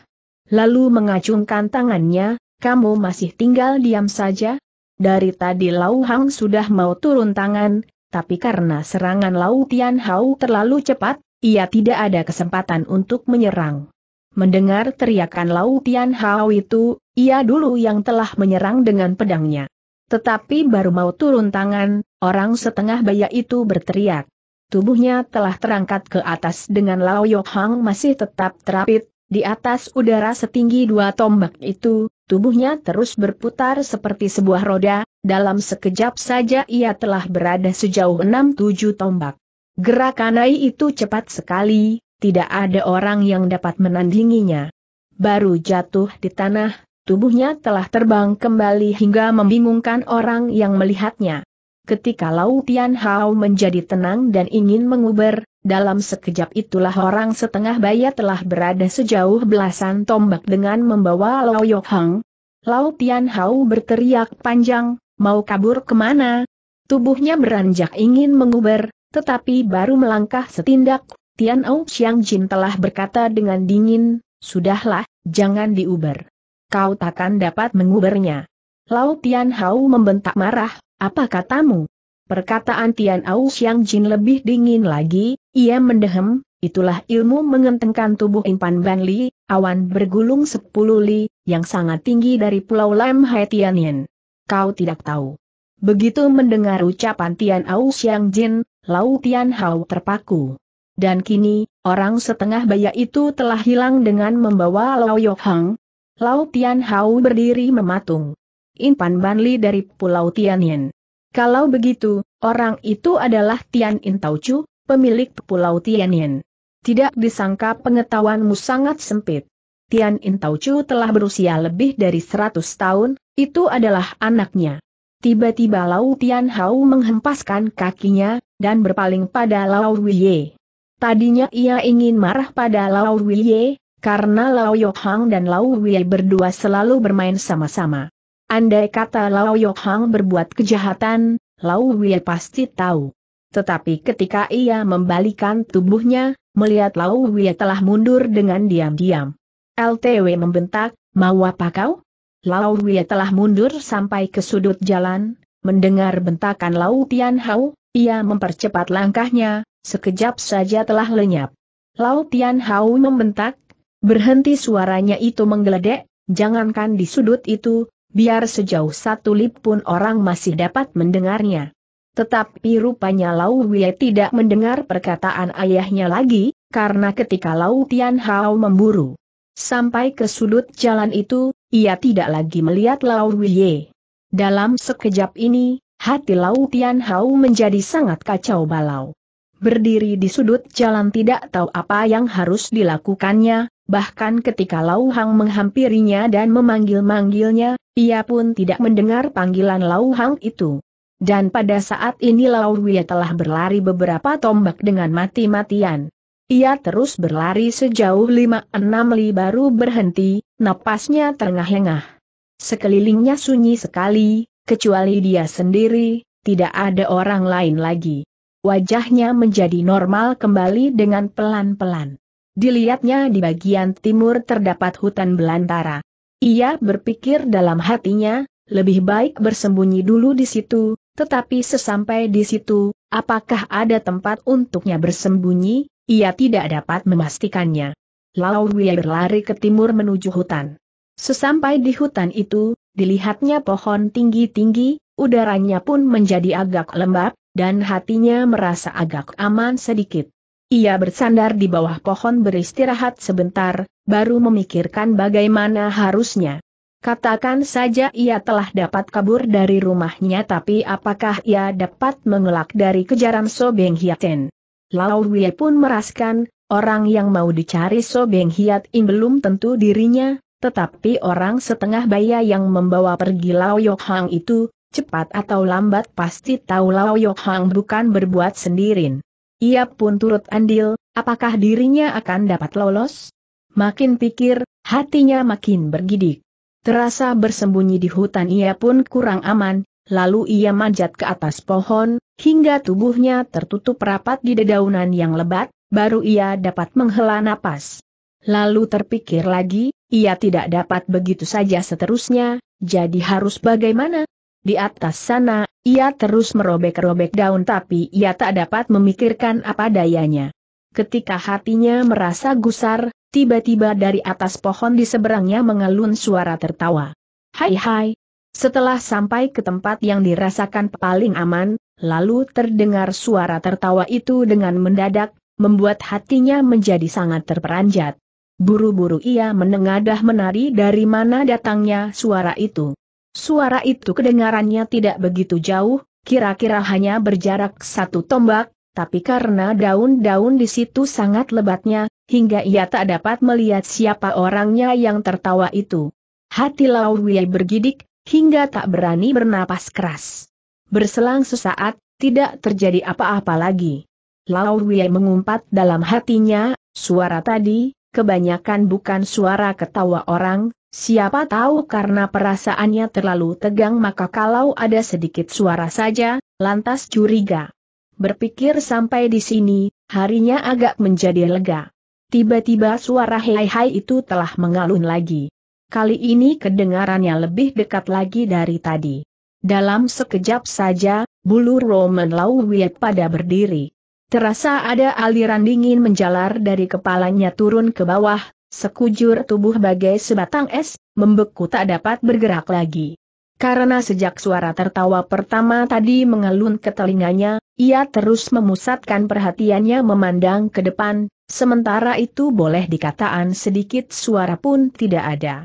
Lalu mengacungkan tangannya, kamu masih tinggal diam saja, dari tadi Lau Hang sudah mau turun tangan, tapi karena serangan Lau Tian Hao terlalu cepat, ia tidak ada kesempatan untuk menyerang. Mendengar teriakan Lau Tian Hao itu, ia dulu yang telah menyerang dengan pedangnya. Tetapi baru mau turun tangan, orang setengah baya itu berteriak. Tubuhnya telah terangkat ke atas dengan Lau Yok Hang masih tetap terapit, di atas udara setinggi dua tombak itu, Tubuhnya terus berputar seperti sebuah roda, dalam sekejap saja ia telah berada sejauh enam tujuh tombak. Gerakan Ai itu cepat sekali, tidak ada orang yang dapat menandinginya. Baru jatuh di tanah, tubuhnya telah terbang kembali hingga membingungkan orang yang melihatnya. Ketika Lautian Hao menjadi tenang dan ingin menguber, dalam sekejap itulah orang setengah baya telah berada sejauh belasan tombak dengan membawa Lao Yok Hang. Lao Tian Hao berteriak panjang, mau kabur kemana? Tubuhnya beranjak ingin menguber, tetapi baru melangkah setindak, Tian Ao Xiang Jin telah berkata dengan dingin, Sudahlah, jangan diuber. Kau takkan dapat mengubernya. Lao Tian Hao membentak marah, apa katamu? Perkataan Tian Ao Xiang Jin lebih dingin lagi, ia mendehem, itulah ilmu mengentengkan tubuh Impan Ban Li, awan bergulung sepuluh li, yang sangat tinggi dari pulau Lam Hai Tianyin. Kau tidak tahu. Begitu mendengar ucapan Tian Au Xiang Jin, Lau Tian Hao terpaku. Dan kini, orang setengah baya itu telah hilang dengan membawa Lau Yok Hang. Lau Tian Hao berdiri mematung. Impan Li dari Pulau Tianyin. Kalau begitu, orang itu adalah Tian In Chu? pemilik Pulau Tianyin. Tidak disangka pengetahuanmu sangat sempit. Tian In Chu telah berusia lebih dari 100 tahun, itu adalah anaknya. Tiba-tiba Lau Tian Hao menghempaskan kakinya, dan berpaling pada Lau Wiye. Tadinya ia ingin marah pada Lau Wiye, karena Lao Yohang dan Lau Wiye berdua selalu bermain sama-sama. Andai kata Lao Yohang berbuat kejahatan, Lau Wiye pasti tahu. Tetapi ketika ia membalikan tubuhnya, melihat Lau Wia telah mundur dengan diam-diam. LTW membentak, mau apa kau? Lau Wia telah mundur sampai ke sudut jalan, mendengar bentakan Lau Tian Hao, ia mempercepat langkahnya, sekejap saja telah lenyap. Lau Tian Hao membentak, berhenti suaranya itu menggeledek, jangankan di sudut itu, biar sejauh satu lip pun orang masih dapat mendengarnya. Tetapi rupanya Lau Wei tidak mendengar perkataan ayahnya lagi, karena ketika Lau Tian Hao memburu sampai ke sudut jalan itu, ia tidak lagi melihat Lau Wei. Dalam sekejap ini, hati Lau Tian Hao menjadi sangat kacau balau. Berdiri di sudut jalan tidak tahu apa yang harus dilakukannya, bahkan ketika Lau Hang menghampirinya dan memanggil-manggilnya, ia pun tidak mendengar panggilan Lau Hang itu. Dan pada saat ini Laurwia telah berlari beberapa tombak dengan mati-matian. Ia terus berlari sejauh lima enam li baru berhenti, napasnya terengah-engah. Sekelilingnya sunyi sekali, kecuali dia sendiri, tidak ada orang lain lagi. Wajahnya menjadi normal kembali dengan pelan-pelan. Dilihatnya di bagian timur terdapat hutan belantara. Ia berpikir dalam hatinya, lebih baik bersembunyi dulu di situ, tetapi sesampai di situ, apakah ada tempat untuknya bersembunyi, ia tidak dapat memastikannya. Lao Wei berlari ke timur menuju hutan. Sesampai di hutan itu, dilihatnya pohon tinggi-tinggi, udaranya pun menjadi agak lembab, dan hatinya merasa agak aman sedikit. Ia bersandar di bawah pohon beristirahat sebentar, baru memikirkan bagaimana harusnya. Katakan saja ia telah dapat kabur dari rumahnya tapi apakah ia dapat mengelak dari kejaran Sobeng Hiaten? Lao Wei pun meraskan, orang yang mau dicari Sobeng Hiat belum tentu dirinya, tetapi orang setengah baya yang membawa pergi Lao Yok Hang itu, cepat atau lambat pasti tahu Lao Yok Hang bukan berbuat sendirin. Ia pun turut andil, apakah dirinya akan dapat lolos? Makin pikir, hatinya makin bergidik. Terasa bersembunyi di hutan ia pun kurang aman, lalu ia manjat ke atas pohon, hingga tubuhnya tertutup rapat di dedaunan yang lebat, baru ia dapat menghela napas. Lalu terpikir lagi, ia tidak dapat begitu saja seterusnya, jadi harus bagaimana? Di atas sana, ia terus merobek-robek daun tapi ia tak dapat memikirkan apa dayanya. Ketika hatinya merasa gusar, tiba-tiba dari atas pohon di seberangnya mengalun suara tertawa. Hai hai! Setelah sampai ke tempat yang dirasakan paling aman, lalu terdengar suara tertawa itu dengan mendadak, membuat hatinya menjadi sangat terperanjat. Buru-buru ia menengadah menari dari mana datangnya suara itu. Suara itu kedengarannya tidak begitu jauh, kira-kira hanya berjarak satu tombak, tapi karena daun-daun di situ sangat lebatnya, hingga ia tak dapat melihat siapa orangnya yang tertawa itu. Hati Lau Wei bergidik, hingga tak berani bernapas keras. Berselang sesaat, tidak terjadi apa-apa lagi. Lau Wei mengumpat dalam hatinya, suara tadi, kebanyakan bukan suara ketawa orang, siapa tahu karena perasaannya terlalu tegang maka kalau ada sedikit suara saja, lantas curiga. Berpikir sampai di sini, harinya agak menjadi lega. Tiba-tiba suara hai-hai itu telah mengalun lagi. Kali ini kedengarannya lebih dekat lagi dari tadi. Dalam sekejap saja, bulu Roman Lauwie pada berdiri. Terasa ada aliran dingin menjalar dari kepalanya turun ke bawah, sekujur tubuh bagai sebatang es, membeku tak dapat bergerak lagi. Karena sejak suara tertawa pertama tadi mengalun ke telinganya, ia terus memusatkan perhatiannya memandang ke depan, Sementara itu boleh dikataan sedikit suara pun tidak ada.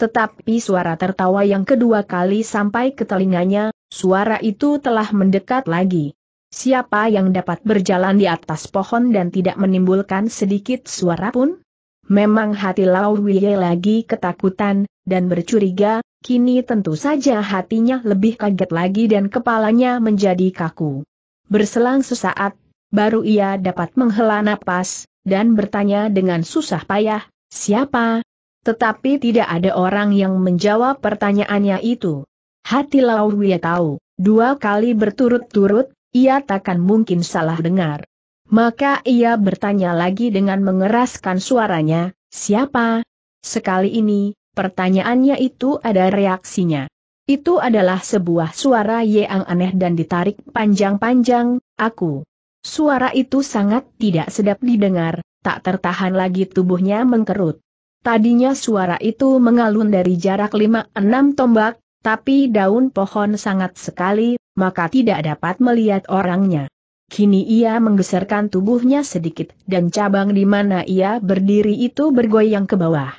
Tetapi suara tertawa yang kedua kali sampai ke telinganya, suara itu telah mendekat lagi. Siapa yang dapat berjalan di atas pohon dan tidak menimbulkan sedikit suara pun? Memang hati Lau Wye lagi ketakutan, dan bercuriga, kini tentu saja hatinya lebih kaget lagi dan kepalanya menjadi kaku. Berselang sesaat, baru ia dapat menghela napas, dan bertanya dengan susah payah, siapa? Tetapi tidak ada orang yang menjawab pertanyaannya itu. Hati Lau tahu, dua kali berturut-turut, ia takkan mungkin salah dengar. Maka ia bertanya lagi dengan mengeraskan suaranya, siapa? Sekali ini, pertanyaannya itu ada reaksinya. Itu adalah sebuah suara yang aneh dan ditarik panjang-panjang, aku. Suara itu sangat tidak sedap didengar, tak tertahan lagi tubuhnya mengkerut. Tadinya suara itu mengalun dari jarak 5-6 tombak, tapi daun pohon sangat sekali, maka tidak dapat melihat orangnya. Kini ia menggeserkan tubuhnya sedikit dan cabang di mana ia berdiri itu bergoyang ke bawah.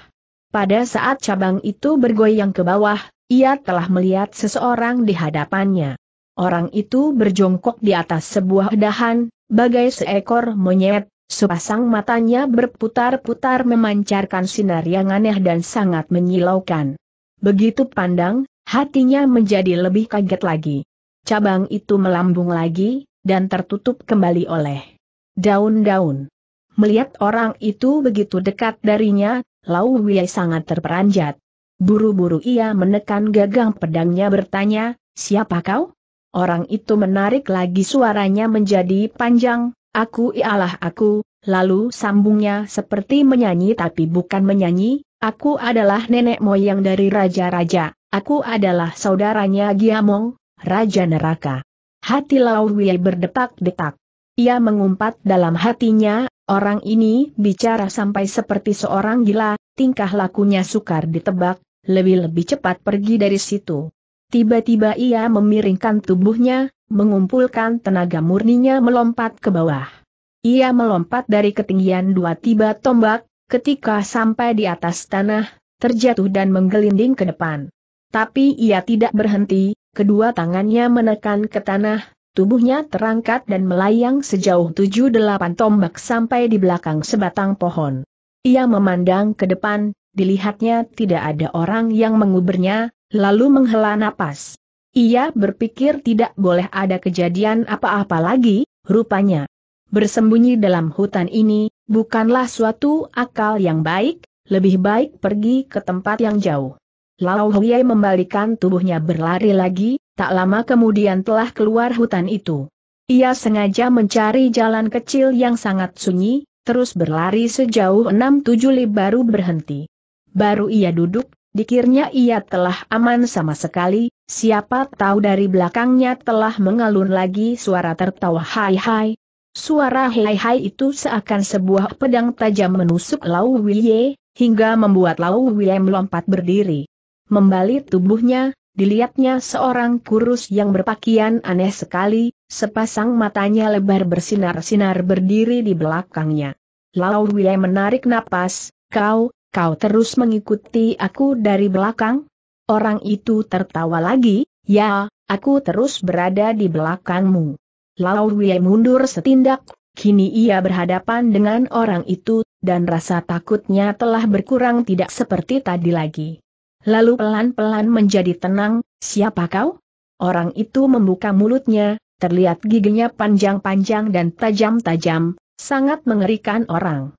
Pada saat cabang itu bergoyang ke bawah, ia telah melihat seseorang di hadapannya. Orang itu berjongkok di atas sebuah dahan, Bagai seekor monyet, sepasang matanya berputar-putar memancarkan sinar yang aneh dan sangat menyilaukan. Begitu pandang, hatinya menjadi lebih kaget lagi. Cabang itu melambung lagi, dan tertutup kembali oleh daun-daun. Melihat orang itu begitu dekat darinya, Lau Wei sangat terperanjat. Buru-buru ia menekan gagang pedangnya bertanya, siapa kau? Orang itu menarik lagi suaranya menjadi panjang, aku ialah aku, lalu sambungnya seperti menyanyi tapi bukan menyanyi, aku adalah nenek moyang dari raja-raja, aku adalah saudaranya Giamong, Raja Neraka. Hati Lau berdetak-detak. Ia mengumpat dalam hatinya, orang ini bicara sampai seperti seorang gila, tingkah lakunya sukar ditebak, lebih-lebih cepat pergi dari situ. Tiba-tiba ia memiringkan tubuhnya, mengumpulkan tenaga murninya melompat ke bawah. Ia melompat dari ketinggian dua tiba tombak, ketika sampai di atas tanah, terjatuh dan menggelinding ke depan. Tapi ia tidak berhenti, kedua tangannya menekan ke tanah, tubuhnya terangkat dan melayang sejauh tujuh delapan tombak sampai di belakang sebatang pohon. Ia memandang ke depan, dilihatnya tidak ada orang yang menguburnya, lalu menghela napas. Ia berpikir tidak boleh ada kejadian apa-apa lagi, rupanya. Bersembunyi dalam hutan ini, bukanlah suatu akal yang baik, lebih baik pergi ke tempat yang jauh. Lao Huiyai membalikan tubuhnya berlari lagi, tak lama kemudian telah keluar hutan itu. Ia sengaja mencari jalan kecil yang sangat sunyi, terus berlari sejauh 6-7 li baru berhenti. Baru ia duduk, Dikirnya ia telah aman sama sekali, siapa tahu dari belakangnya telah mengalun lagi suara tertawa hai-hai. Suara hai-hai itu seakan sebuah pedang tajam menusuk Lau Wiye, hingga membuat Lau Wiye melompat berdiri. Membalik tubuhnya, dilihatnya seorang kurus yang berpakaian aneh sekali, sepasang matanya lebar bersinar-sinar berdiri di belakangnya. Lau Wiye menarik napas, kau, kau terus mengikuti aku dari belakang? Orang itu tertawa lagi, ya, aku terus berada di belakangmu. Lao Wei mundur setindak, kini ia berhadapan dengan orang itu, dan rasa takutnya telah berkurang tidak seperti tadi lagi. Lalu pelan-pelan menjadi tenang, siapa kau? Orang itu membuka mulutnya, terlihat giginya panjang-panjang dan tajam-tajam, sangat mengerikan orang.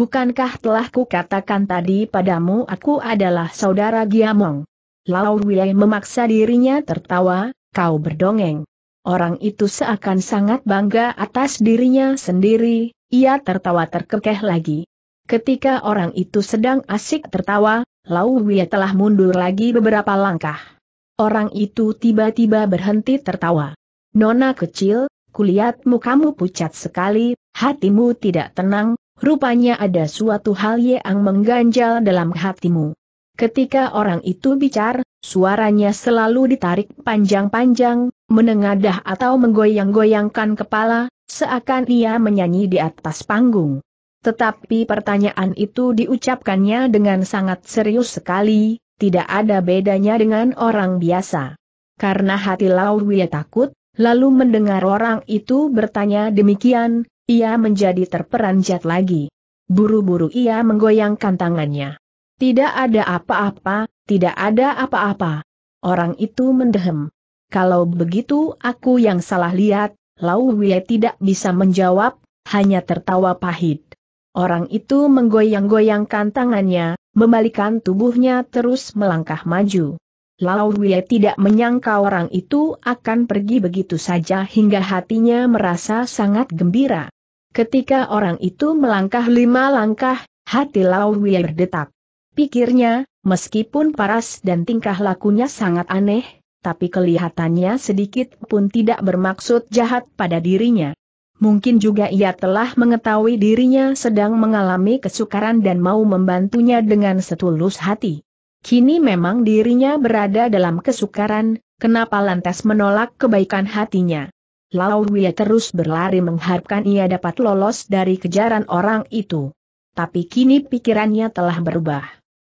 Bukankah telah kukatakan tadi padamu aku adalah saudara Giamong? Lao Wei memaksa dirinya tertawa, kau berdongeng. Orang itu seakan sangat bangga atas dirinya sendiri, ia tertawa terkekeh lagi. Ketika orang itu sedang asik tertawa, Lao Wei telah mundur lagi beberapa langkah. Orang itu tiba-tiba berhenti tertawa. Nona kecil, kulihat mukamu pucat sekali, hatimu tidak tenang, Rupanya ada suatu hal yang mengganjal dalam hatimu. Ketika orang itu bicar, suaranya selalu ditarik panjang-panjang, menengadah atau menggoyang-goyangkan kepala, seakan ia menyanyi di atas panggung. Tetapi pertanyaan itu diucapkannya dengan sangat serius sekali, tidak ada bedanya dengan orang biasa. Karena hati Lauwia takut, lalu mendengar orang itu bertanya demikian, ia menjadi terperanjat lagi. Buru-buru ia menggoyangkan tangannya. Tidak ada apa-apa, tidak ada apa-apa. Orang itu mendehem. Kalau begitu aku yang salah lihat, Lau Wie tidak bisa menjawab, hanya tertawa pahit. Orang itu menggoyang-goyangkan tangannya, membalikan tubuhnya terus melangkah maju. Lau Wie tidak menyangka orang itu akan pergi begitu saja hingga hatinya merasa sangat gembira. Ketika orang itu melangkah lima langkah, hati Lau Wei berdetak. Pikirnya, meskipun paras dan tingkah lakunya sangat aneh, tapi kelihatannya sedikit pun tidak bermaksud jahat pada dirinya. Mungkin juga ia telah mengetahui dirinya sedang mengalami kesukaran dan mau membantunya dengan setulus hati. Kini memang dirinya berada dalam kesukaran, kenapa lantas menolak kebaikan hatinya? Lao Wei terus berlari mengharapkan ia dapat lolos dari kejaran orang itu. Tapi kini pikirannya telah berubah.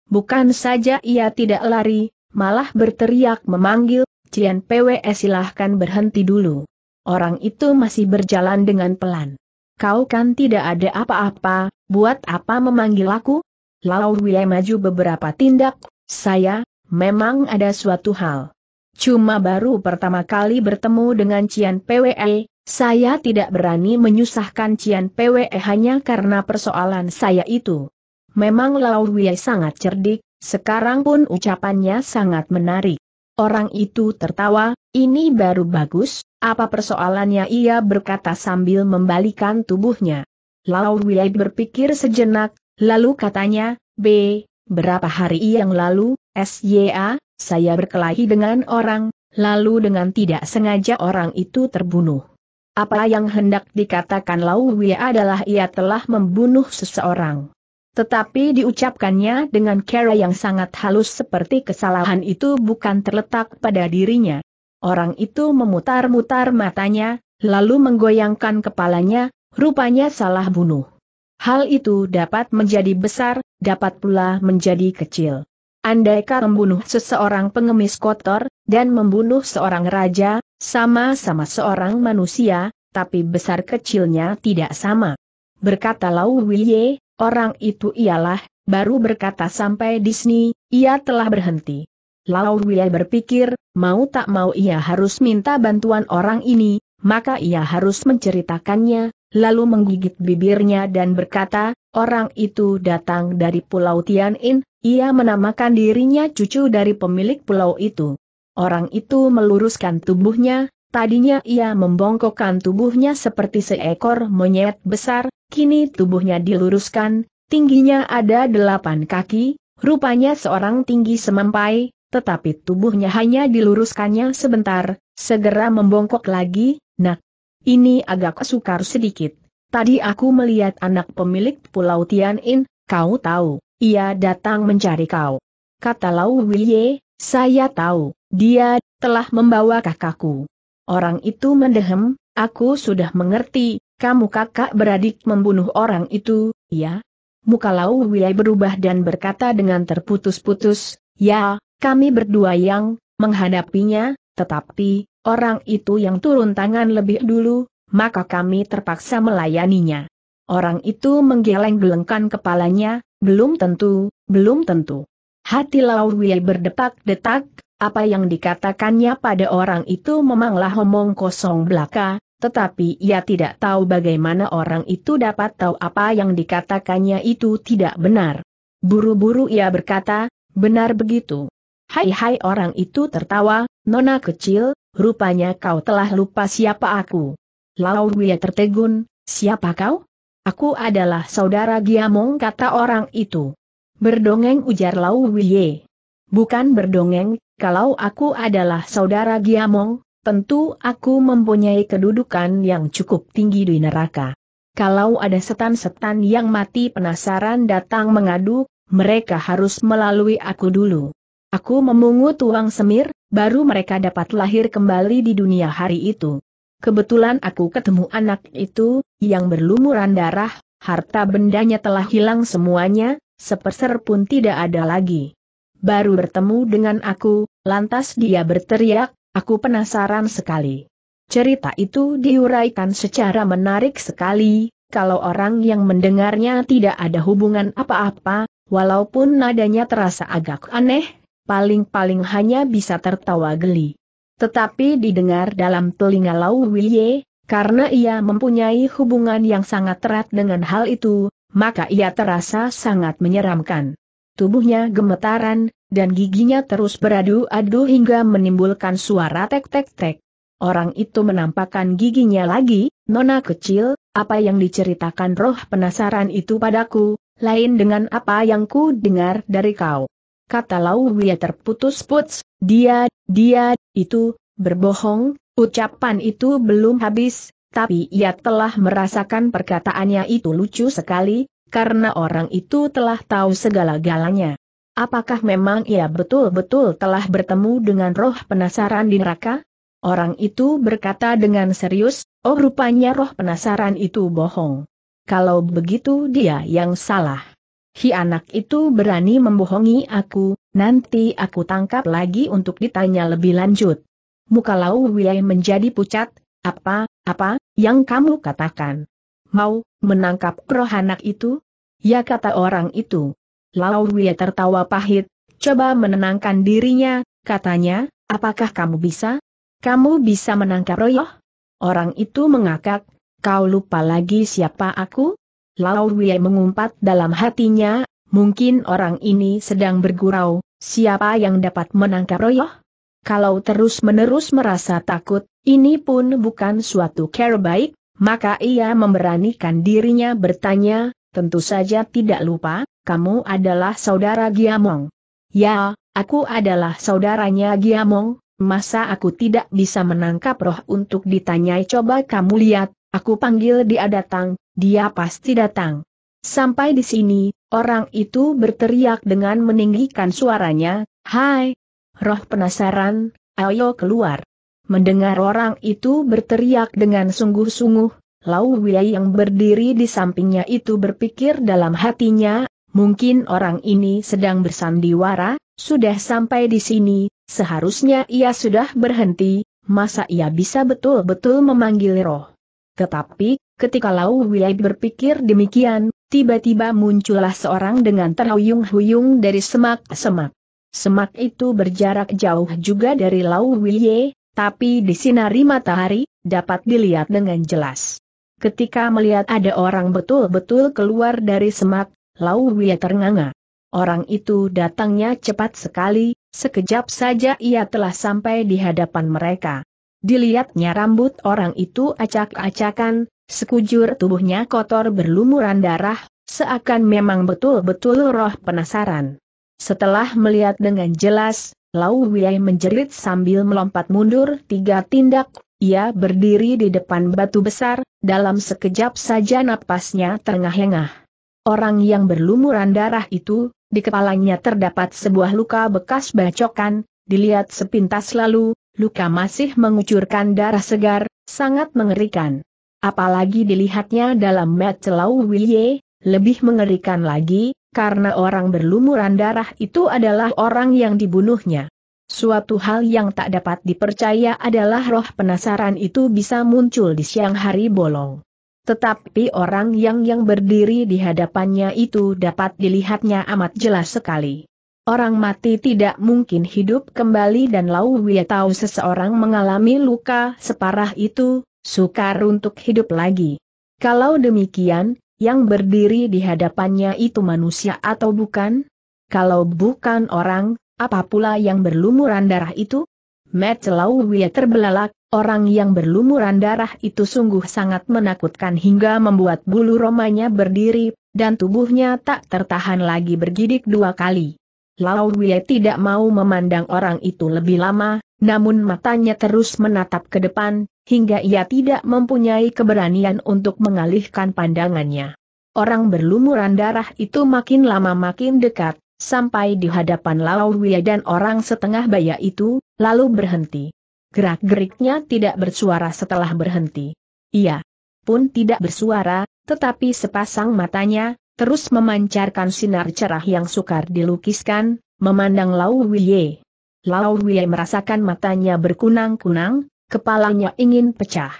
Bukan saja ia tidak lari, malah berteriak memanggil, Cian PWE silahkan berhenti dulu. Orang itu masih berjalan dengan pelan. Kau kan tidak ada apa-apa, buat apa memanggil aku? Lao Wei maju beberapa tindak, saya, memang ada suatu hal. Cuma baru pertama kali bertemu dengan Cian PWE, saya tidak berani menyusahkan Cian PWE hanya karena persoalan saya itu. Memang Lau Wei sangat cerdik, sekarang pun ucapannya sangat menarik. Orang itu tertawa, ini baru bagus, apa persoalannya ia berkata sambil membalikan tubuhnya. Lau Wei berpikir sejenak, lalu katanya, B, berapa hari yang lalu, SYA, saya berkelahi dengan orang, lalu dengan tidak sengaja orang itu terbunuh. Apa yang hendak dikatakan Lau Wei adalah ia telah membunuh seseorang. Tetapi diucapkannya dengan cara yang sangat halus seperti kesalahan itu bukan terletak pada dirinya. Orang itu memutar-mutar matanya, lalu menggoyangkan kepalanya, rupanya salah bunuh. Hal itu dapat menjadi besar, dapat pula menjadi kecil. Andaika membunuh seseorang pengemis kotor, dan membunuh seorang raja, sama-sama seorang manusia, tapi besar kecilnya tidak sama. Berkata Lau Wiye, orang itu ialah, baru berkata sampai di sini, ia telah berhenti. Lau Wiye berpikir, mau tak mau ia harus minta bantuan orang ini, maka ia harus menceritakannya, lalu menggigit bibirnya dan berkata, orang itu datang dari Pulau Tianin, ia menamakan dirinya cucu dari pemilik pulau itu. Orang itu meluruskan tubuhnya, tadinya ia membongkokkan tubuhnya seperti seekor monyet besar, kini tubuhnya diluruskan, tingginya ada delapan kaki, rupanya seorang tinggi semampai, tetapi tubuhnya hanya diluruskannya sebentar, segera membongkok lagi, nah, Ini agak sukar sedikit. Tadi aku melihat anak pemilik Pulau Tianin. kau tahu. Ia datang mencari kau. Kata Lau Wilye, saya tahu, dia telah membawa kakakku. Orang itu mendehem, aku sudah mengerti, kamu kakak beradik membunuh orang itu, ya? Muka Lau Wilye berubah dan berkata dengan terputus-putus, ya, kami berdua yang menghadapinya, tetapi orang itu yang turun tangan lebih dulu, maka kami terpaksa melayaninya. Orang itu menggeleng-gelengkan kepalanya, belum tentu, belum tentu. Hati Lao berdetak-detak, apa yang dikatakannya pada orang itu memanglah omong kosong belaka, tetapi ia tidak tahu bagaimana orang itu dapat tahu apa yang dikatakannya itu tidak benar. Buru-buru ia berkata, benar begitu. Hai-hai orang itu tertawa, nona kecil, rupanya kau telah lupa siapa aku. Lao tertegun, siapa kau? Aku adalah saudara Giamong kata orang itu. Berdongeng ujar Lau Wiye. Bukan berdongeng, kalau aku adalah saudara Giamong, tentu aku mempunyai kedudukan yang cukup tinggi di neraka. Kalau ada setan-setan yang mati penasaran datang mengadu, mereka harus melalui aku dulu. Aku memungut uang semir, baru mereka dapat lahir kembali di dunia hari itu kebetulan aku ketemu anak itu, yang berlumuran darah, harta bendanya telah hilang semuanya, seperser pun tidak ada lagi. Baru bertemu dengan aku, lantas dia berteriak, aku penasaran sekali. Cerita itu diuraikan secara menarik sekali, kalau orang yang mendengarnya tidak ada hubungan apa-apa, walaupun nadanya terasa agak aneh, paling-paling hanya bisa tertawa geli. Tetapi didengar dalam telinga Lau Wilye, karena ia mempunyai hubungan yang sangat erat dengan hal itu, maka ia terasa sangat menyeramkan. Tubuhnya gemetaran, dan giginya terus beradu-adu hingga menimbulkan suara tek-tek-tek. Orang itu menampakkan giginya lagi, Nona kecil, apa yang diceritakan roh penasaran itu padaku, lain dengan apa yang ku dengar dari kau. Kata Lau Wia terputus-putus, dia, dia, itu, berbohong, ucapan itu belum habis, tapi ia telah merasakan perkataannya itu lucu sekali, karena orang itu telah tahu segala-galanya. Apakah memang ia betul-betul telah bertemu dengan roh penasaran di neraka? Orang itu berkata dengan serius, oh rupanya roh penasaran itu bohong. Kalau begitu dia yang salah. Hi anak itu berani membohongi aku, nanti aku tangkap lagi untuk ditanya lebih lanjut. Muka Lau Wei menjadi pucat, apa, apa, yang kamu katakan? Mau, menangkap roh anak itu? Ya kata orang itu. Lau Wei tertawa pahit, coba menenangkan dirinya, katanya, apakah kamu bisa? Kamu bisa menangkap roh? Ya? Orang itu mengakak, kau lupa lagi siapa aku? Lao Wei mengumpat dalam hatinya, mungkin orang ini sedang bergurau, siapa yang dapat menangkap Royoh? Kalau terus-menerus merasa takut, ini pun bukan suatu care baik, maka ia memberanikan dirinya bertanya, tentu saja tidak lupa, kamu adalah saudara Giamong. Ya, aku adalah saudaranya Giamong, masa aku tidak bisa menangkap roh untuk ditanyai coba kamu lihat, Aku panggil dia datang, dia pasti datang. Sampai di sini, orang itu berteriak dengan meninggikan suaranya, Hai! Roh penasaran, ayo keluar. Mendengar orang itu berteriak dengan sungguh-sungguh, Lau Wei yang berdiri di sampingnya itu berpikir dalam hatinya, mungkin orang ini sedang bersandiwara, sudah sampai di sini, seharusnya ia sudah berhenti, masa ia bisa betul-betul memanggil roh. Tetapi, ketika Lau Wei berpikir demikian, tiba-tiba muncullah seorang dengan terhuyung-huyung dari semak-semak. Semak itu berjarak jauh juga dari Lau Wei, tapi disinari matahari, dapat dilihat dengan jelas. Ketika melihat ada orang betul-betul keluar dari semak, Lau Wei ternganga. Orang itu datangnya cepat sekali, sekejap saja ia telah sampai di hadapan mereka. Dilihatnya rambut orang itu acak-acakan, sekujur tubuhnya kotor berlumuran darah, seakan memang betul-betul roh penasaran. Setelah melihat dengan jelas, Lau Wei menjerit sambil melompat mundur tiga tindak, ia berdiri di depan batu besar, dalam sekejap saja napasnya terengah-engah. Orang yang berlumuran darah itu, di kepalanya terdapat sebuah luka bekas bacokan, Dilihat sepintas lalu, luka masih mengucurkan darah segar, sangat mengerikan. Apalagi dilihatnya dalam celau Wiye, lebih mengerikan lagi, karena orang berlumuran darah itu adalah orang yang dibunuhnya. Suatu hal yang tak dapat dipercaya adalah roh penasaran itu bisa muncul di siang hari bolong. Tetapi orang yang yang berdiri di hadapannya itu dapat dilihatnya amat jelas sekali. Orang mati tidak mungkin hidup kembali dan Lau Wei tahu seseorang mengalami luka separah itu, sukar untuk hidup lagi. Kalau demikian, yang berdiri di hadapannya itu manusia atau bukan? Kalau bukan orang, apa pula yang berlumuran darah itu? Matt Lau Wia terbelalak, orang yang berlumuran darah itu sungguh sangat menakutkan hingga membuat bulu romanya berdiri, dan tubuhnya tak tertahan lagi bergidik dua kali. Lao Wei tidak mau memandang orang itu lebih lama, namun matanya terus menatap ke depan, hingga ia tidak mempunyai keberanian untuk mengalihkan pandangannya. Orang berlumuran darah itu makin lama makin dekat, sampai di hadapan Lao Wei dan orang setengah baya itu, lalu berhenti. Gerak-geriknya tidak bersuara setelah berhenti. Ia pun tidak bersuara, tetapi sepasang matanya, terus memancarkan sinar cerah yang sukar dilukiskan, memandang Lau Wiye. Lau Wiye merasakan matanya berkunang-kunang, kepalanya ingin pecah.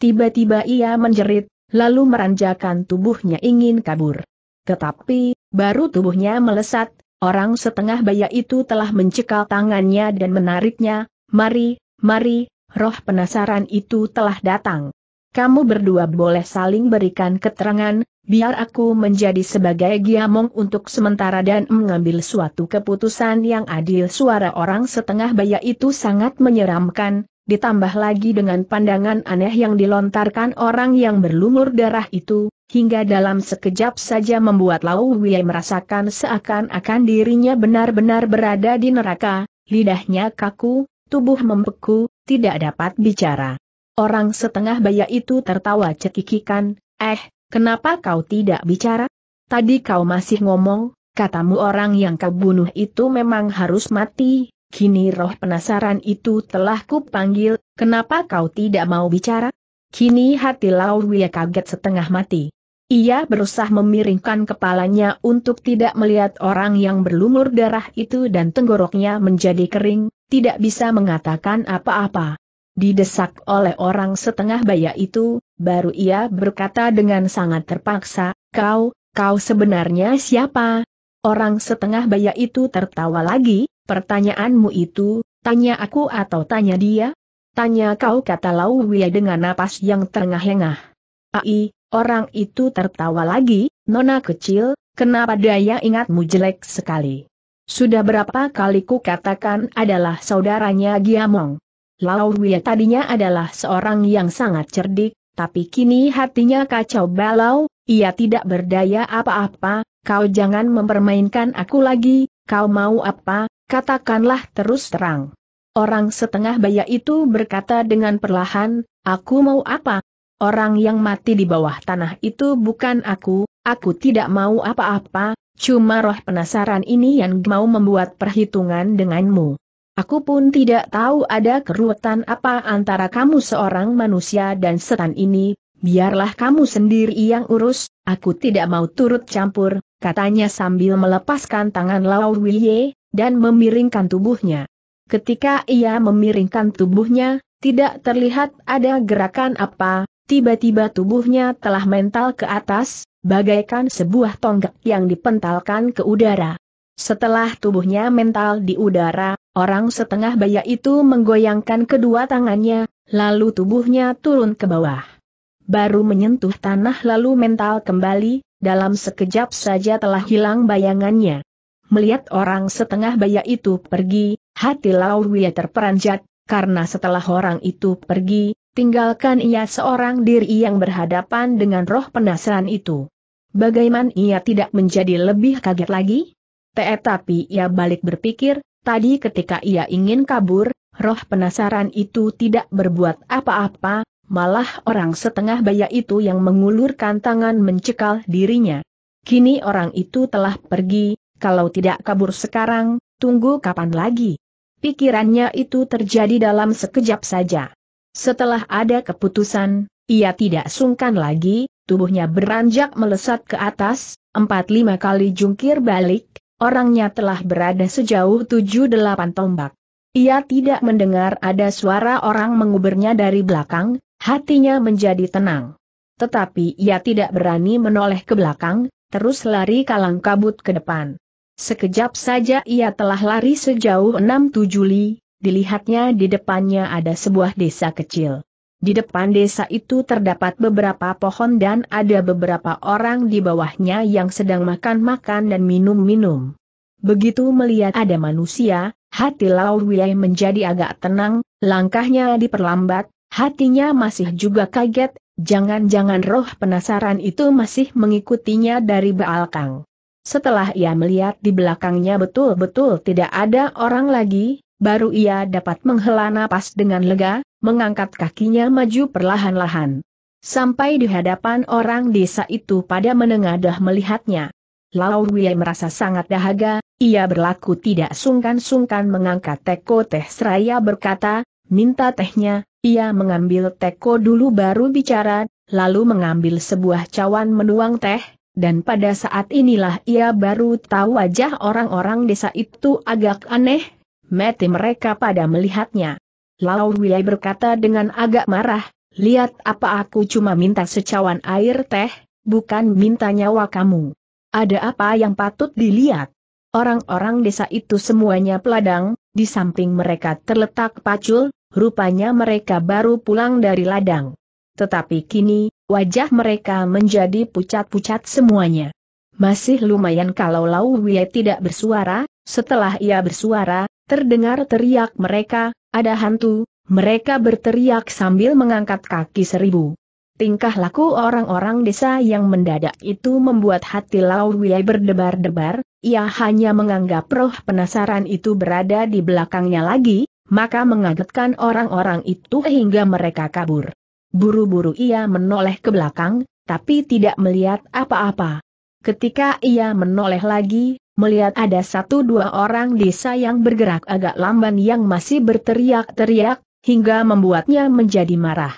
Tiba-tiba ia menjerit, lalu meranjakan tubuhnya ingin kabur. Tetapi, baru tubuhnya melesat, orang setengah baya itu telah mencekal tangannya dan menariknya, mari, mari, roh penasaran itu telah datang. Kamu berdua boleh saling berikan keterangan, biar aku menjadi sebagai giamong untuk sementara dan mengambil suatu keputusan yang adil suara orang setengah baya itu sangat menyeramkan, ditambah lagi dengan pandangan aneh yang dilontarkan orang yang berlumur darah itu, hingga dalam sekejap saja membuat Lau Wei merasakan seakan-akan dirinya benar-benar berada di neraka, lidahnya kaku, tubuh membeku, tidak dapat bicara. Orang setengah baya itu tertawa cekikikan, eh, Kenapa kau tidak bicara? Tadi kau masih ngomong, katamu orang yang kau bunuh itu memang harus mati, kini roh penasaran itu telah kupanggil, kenapa kau tidak mau bicara? Kini hati Lau kaget setengah mati. Ia berusaha memiringkan kepalanya untuk tidak melihat orang yang berlumur darah itu dan tenggoroknya menjadi kering, tidak bisa mengatakan apa-apa. Didesak oleh orang setengah baya itu, baru ia berkata dengan sangat terpaksa, kau, kau sebenarnya siapa? Orang setengah baya itu tertawa lagi, pertanyaanmu itu, tanya aku atau tanya dia? Tanya kau kata Lau Wia dengan napas yang terengah-engah. Ai, orang itu tertawa lagi, nona kecil, kenapa daya ingatmu jelek sekali? Sudah berapa kali ku katakan adalah saudaranya Giamong. Lauwie tadinya adalah seorang yang sangat cerdik, tapi kini hatinya kacau balau, ia tidak berdaya apa-apa, kau jangan mempermainkan aku lagi, kau mau apa, katakanlah terus terang. Orang setengah baya itu berkata dengan perlahan, aku mau apa? Orang yang mati di bawah tanah itu bukan aku, aku tidak mau apa-apa, cuma roh penasaran ini yang mau membuat perhitungan denganmu. Aku pun tidak tahu ada keruwetan apa antara kamu seorang manusia dan setan ini, biarlah kamu sendiri yang urus, aku tidak mau turut campur, katanya sambil melepaskan tangan Lao Wiye, dan memiringkan tubuhnya. Ketika ia memiringkan tubuhnya, tidak terlihat ada gerakan apa, tiba-tiba tubuhnya telah mental ke atas, bagaikan sebuah tonggak yang dipentalkan ke udara. Setelah tubuhnya mental di udara, orang setengah baya itu menggoyangkan kedua tangannya, lalu tubuhnya turun ke bawah. Baru menyentuh tanah lalu mental kembali, dalam sekejap saja telah hilang bayangannya. Melihat orang setengah baya itu pergi, hati Lauwia terperanjat, karena setelah orang itu pergi, tinggalkan ia seorang diri yang berhadapan dengan roh penasaran itu. Bagaimana ia tidak menjadi lebih kaget lagi? Tetapi ia balik berpikir, tadi ketika ia ingin kabur, roh penasaran itu tidak berbuat apa-apa, malah orang setengah baya itu yang mengulurkan tangan mencekal dirinya. Kini orang itu telah pergi, kalau tidak kabur sekarang, tunggu kapan lagi? Pikirannya itu terjadi dalam sekejap saja. Setelah ada keputusan, ia tidak sungkan lagi, tubuhnya beranjak melesat ke atas, empat lima kali jungkir balik, orangnya telah berada sejauh tujuh delapan tombak. Ia tidak mendengar ada suara orang mengubernya dari belakang, hatinya menjadi tenang. Tetapi ia tidak berani menoleh ke belakang, terus lari kalang kabut ke depan. Sekejap saja ia telah lari sejauh enam tujuh li, dilihatnya di depannya ada sebuah desa kecil. Di depan desa itu terdapat beberapa pohon dan ada beberapa orang di bawahnya yang sedang makan-makan dan minum-minum. Begitu melihat ada manusia, hati Lau menjadi agak tenang, langkahnya diperlambat, hatinya masih juga kaget, jangan-jangan roh penasaran itu masih mengikutinya dari Baalkang. Setelah ia melihat di belakangnya betul-betul tidak ada orang lagi, baru ia dapat menghela napas dengan lega, mengangkat kakinya maju perlahan-lahan. Sampai di hadapan orang desa itu pada menengadah melihatnya. Lao Wei merasa sangat dahaga, ia berlaku tidak sungkan-sungkan mengangkat teko teh seraya berkata, minta tehnya, ia mengambil teko dulu baru bicara, lalu mengambil sebuah cawan menuang teh, dan pada saat inilah ia baru tahu wajah orang-orang desa itu agak aneh, mati mereka pada melihatnya. Lao Wei berkata dengan agak marah, lihat apa aku cuma minta secawan air teh, bukan minta nyawa kamu. Ada apa yang patut dilihat? Orang-orang desa itu semuanya peladang, di samping mereka terletak pacul, rupanya mereka baru pulang dari ladang. Tetapi kini, wajah mereka menjadi pucat-pucat semuanya. Masih lumayan kalau Lau Wei tidak bersuara, setelah ia bersuara, terdengar teriak mereka, ada hantu, mereka berteriak sambil mengangkat kaki seribu. Tingkah laku orang-orang desa yang mendadak itu membuat hati Lau Wei berdebar-debar, ia hanya menganggap roh penasaran itu berada di belakangnya lagi, maka mengagetkan orang-orang itu hingga mereka kabur. Buru-buru ia menoleh ke belakang, tapi tidak melihat apa-apa. Ketika ia menoleh lagi, melihat ada satu dua orang desa yang bergerak agak lamban yang masih berteriak-teriak, hingga membuatnya menjadi marah.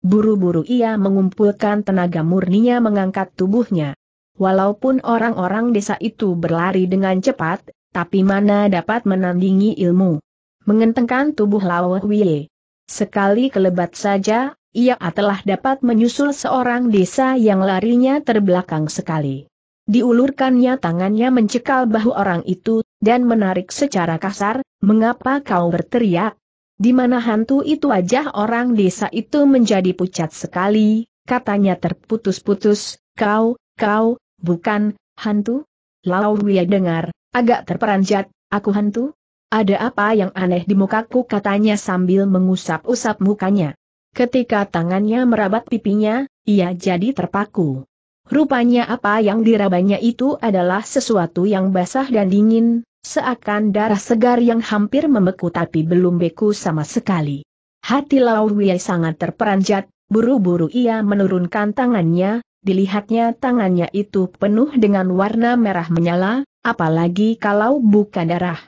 Buru-buru ia mengumpulkan tenaga murninya mengangkat tubuhnya. Walaupun orang-orang desa itu berlari dengan cepat, tapi mana dapat menandingi ilmu. Mengentengkan tubuh Lao Wei. Sekali kelebat saja, ia telah dapat menyusul seorang desa yang larinya terbelakang sekali. Diulurkannya tangannya mencekal bahu orang itu, dan menarik secara kasar, mengapa kau berteriak? Di mana hantu itu wajah orang desa itu menjadi pucat sekali, katanya terputus-putus, kau, kau, bukan, hantu? Lau Wia dengar, agak terperanjat, aku hantu? Ada apa yang aneh di mukaku katanya sambil mengusap-usap mukanya. Ketika tangannya merabat pipinya, ia jadi terpaku. Rupanya apa yang dirabanya itu adalah sesuatu yang basah dan dingin, seakan darah segar yang hampir membeku tapi belum beku sama sekali. Hati Lauw Wei sangat terperanjat, buru-buru ia menurunkan tangannya, dilihatnya tangannya itu penuh dengan warna merah menyala, apalagi kalau bukan darah.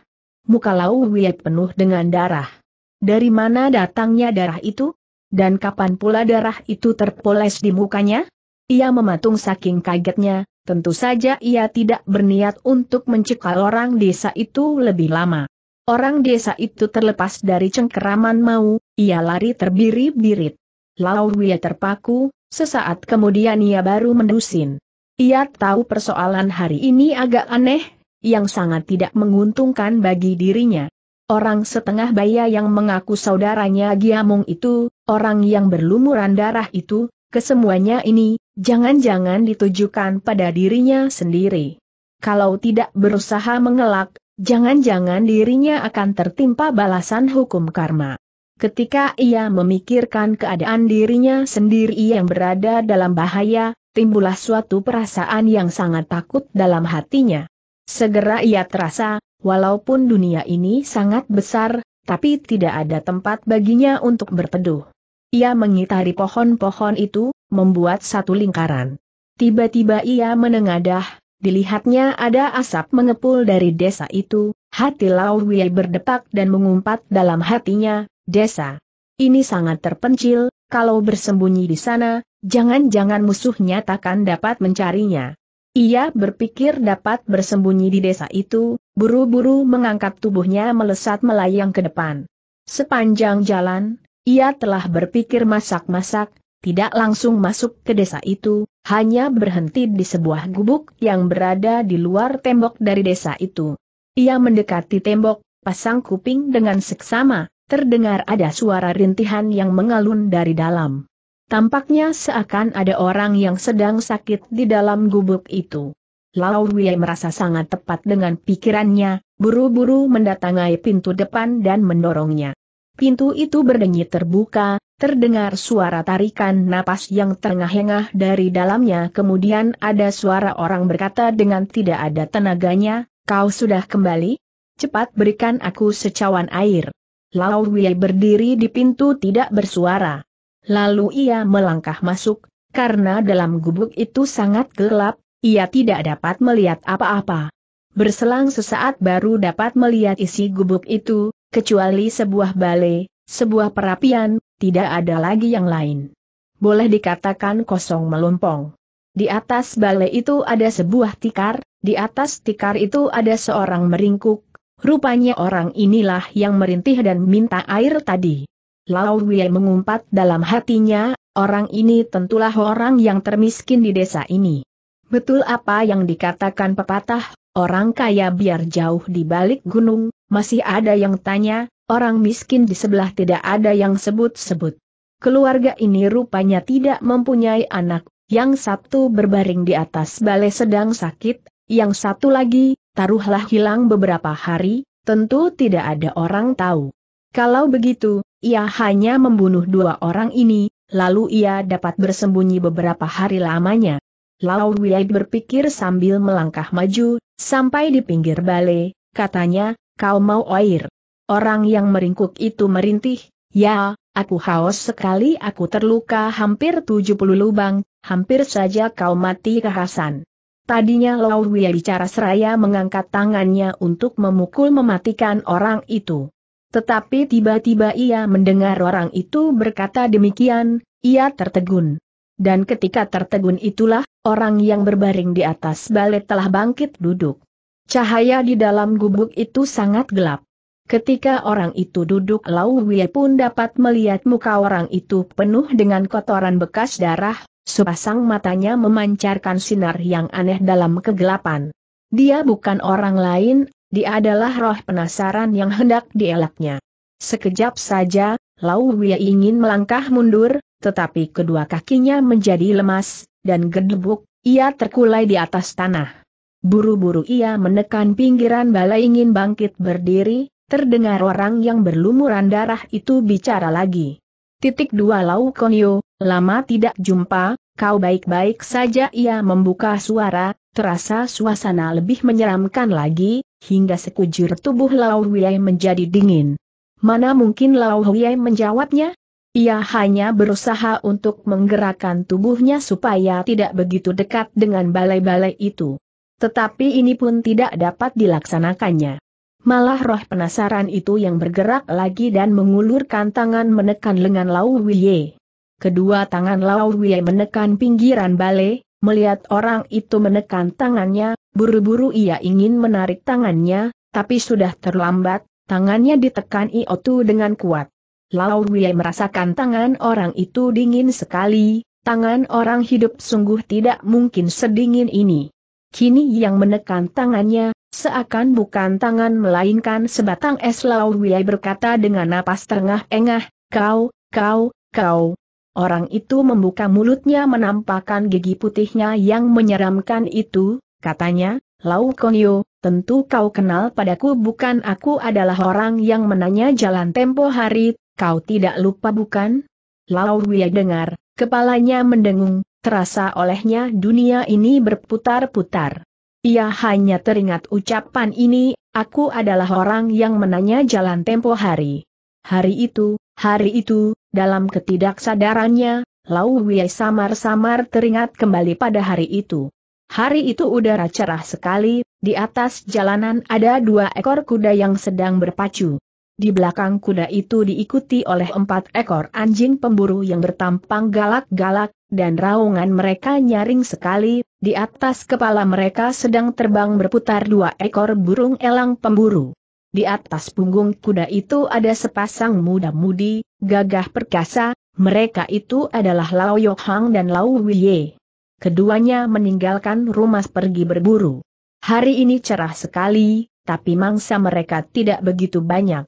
Muka Lau Wei penuh dengan darah. Dari mana datangnya darah itu? Dan kapan pula darah itu terpoles di mukanya? Ia mematung saking kagetnya, tentu saja ia tidak berniat untuk mencekal orang desa itu lebih lama. Orang desa itu terlepas dari cengkeraman mau, ia lari terbirit birit Lauwia terpaku, sesaat kemudian ia baru mendusin. Ia tahu persoalan hari ini agak aneh, yang sangat tidak menguntungkan bagi dirinya. Orang setengah baya yang mengaku saudaranya Giamung itu, orang yang berlumuran darah itu, kesemuanya ini, Jangan-jangan ditujukan pada dirinya sendiri. Kalau tidak berusaha mengelak, jangan-jangan dirinya akan tertimpa balasan hukum karma. Ketika ia memikirkan keadaan dirinya sendiri yang berada dalam bahaya, timbullah suatu perasaan yang sangat takut dalam hatinya. Segera ia terasa, walaupun dunia ini sangat besar, tapi tidak ada tempat baginya untuk berteduh. Ia mengitari pohon-pohon itu, membuat satu lingkaran. Tiba-tiba ia menengadah, dilihatnya ada asap mengepul dari desa itu, hati Lao Wei berdetak dan mengumpat dalam hatinya, desa. Ini sangat terpencil, kalau bersembunyi di sana, jangan-jangan musuhnya takkan dapat mencarinya. Ia berpikir dapat bersembunyi di desa itu, buru-buru mengangkat tubuhnya melesat melayang ke depan. Sepanjang jalan, ia telah berpikir masak-masak, tidak langsung masuk ke desa itu, hanya berhenti di sebuah gubuk yang berada di luar tembok dari desa itu. Ia mendekati tembok, pasang kuping dengan seksama, terdengar ada suara rintihan yang mengalun dari dalam. Tampaknya seakan ada orang yang sedang sakit di dalam gubuk itu. Lao Wei merasa sangat tepat dengan pikirannya, buru-buru mendatangi pintu depan dan mendorongnya. Pintu itu berdenyit terbuka, terdengar suara tarikan napas yang terengah-engah dari dalamnya kemudian ada suara orang berkata dengan tidak ada tenaganya, kau sudah kembali? Cepat berikan aku secawan air. Lao Wei berdiri di pintu tidak bersuara. Lalu ia melangkah masuk, karena dalam gubuk itu sangat gelap, ia tidak dapat melihat apa-apa. Berselang sesaat baru dapat melihat isi gubuk itu, Kecuali sebuah balai, sebuah perapian, tidak ada lagi yang lain. Boleh dikatakan kosong melompong. Di atas balai itu ada sebuah tikar, di atas tikar itu ada seorang meringkuk, rupanya orang inilah yang merintih dan minta air tadi. Lao Wei mengumpat dalam hatinya, orang ini tentulah orang yang termiskin di desa ini. Betul apa yang dikatakan pepatah, orang kaya biar jauh di balik gunung, masih ada yang tanya, orang miskin di sebelah tidak ada yang sebut-sebut. Keluarga ini rupanya tidak mempunyai anak, yang satu berbaring di atas balai sedang sakit, yang satu lagi, taruhlah hilang beberapa hari, tentu tidak ada orang tahu. Kalau begitu, ia hanya membunuh dua orang ini, lalu ia dapat bersembunyi beberapa hari lamanya. Lau Wei berpikir sambil melangkah maju, sampai di pinggir balai, katanya, kau mau air. Orang yang meringkuk itu merintih, ya, aku haus sekali aku terluka hampir 70 lubang, hampir saja kau mati kehasan. Tadinya Lau Wia bicara seraya mengangkat tangannya untuk memukul mematikan orang itu. Tetapi tiba-tiba ia mendengar orang itu berkata demikian, ia tertegun. Dan ketika tertegun itulah, orang yang berbaring di atas balet telah bangkit duduk. Cahaya di dalam gubuk itu sangat gelap. Ketika orang itu duduk Lau Wei pun dapat melihat muka orang itu penuh dengan kotoran bekas darah, sepasang matanya memancarkan sinar yang aneh dalam kegelapan. Dia bukan orang lain, dia adalah roh penasaran yang hendak dielaknya. Sekejap saja, Lau Wei ingin melangkah mundur, tetapi kedua kakinya menjadi lemas, dan gedebuk, ia terkulai di atas tanah. Buru-buru ia menekan pinggiran bala ingin bangkit berdiri, terdengar orang yang berlumuran darah itu bicara lagi. Titik dua lau konyo, lama tidak jumpa, kau baik-baik saja ia membuka suara, terasa suasana lebih menyeramkan lagi, hingga sekujur tubuh Lau Huiai menjadi dingin. Mana mungkin Lau Huiai menjawabnya? Ia hanya berusaha untuk menggerakkan tubuhnya supaya tidak begitu dekat dengan balai-balai itu. Tetapi ini pun tidak dapat dilaksanakannya. Malah roh penasaran itu yang bergerak lagi dan mengulurkan tangan menekan lengan Lau Wiye. Kedua tangan Lau Wiye menekan pinggiran balai, melihat orang itu menekan tangannya, buru-buru ia ingin menarik tangannya, tapi sudah terlambat, tangannya ditekan Iotu dengan kuat. Lau Wiye merasakan tangan orang itu dingin sekali, tangan orang hidup sungguh tidak mungkin sedingin ini. Kini yang menekan tangannya, seakan bukan tangan melainkan sebatang es Wiai berkata dengan napas terengah-engah, kau, kau, kau. Orang itu membuka mulutnya menampakkan gigi putihnya yang menyeramkan itu, katanya, Lau Konyo, tentu kau kenal padaku bukan aku adalah orang yang menanya jalan tempo hari, kau tidak lupa bukan? Lau Wiai dengar, kepalanya mendengung, Terasa olehnya dunia ini berputar-putar. Ia hanya teringat ucapan ini, aku adalah orang yang menanya jalan tempo hari. Hari itu, hari itu, dalam ketidaksadarannya, Lau Wei samar-samar teringat kembali pada hari itu. Hari itu udara cerah sekali, di atas jalanan ada dua ekor kuda yang sedang berpacu. Di belakang kuda itu diikuti oleh empat ekor anjing pemburu yang bertampang galak-galak, dan raungan mereka nyaring sekali, di atas kepala mereka sedang terbang berputar dua ekor burung elang pemburu. Di atas punggung kuda itu ada sepasang muda-mudi, gagah perkasa, mereka itu adalah Lao Yok Hang dan Lao Wiye. Keduanya meninggalkan rumah pergi berburu. Hari ini cerah sekali, tapi mangsa mereka tidak begitu banyak.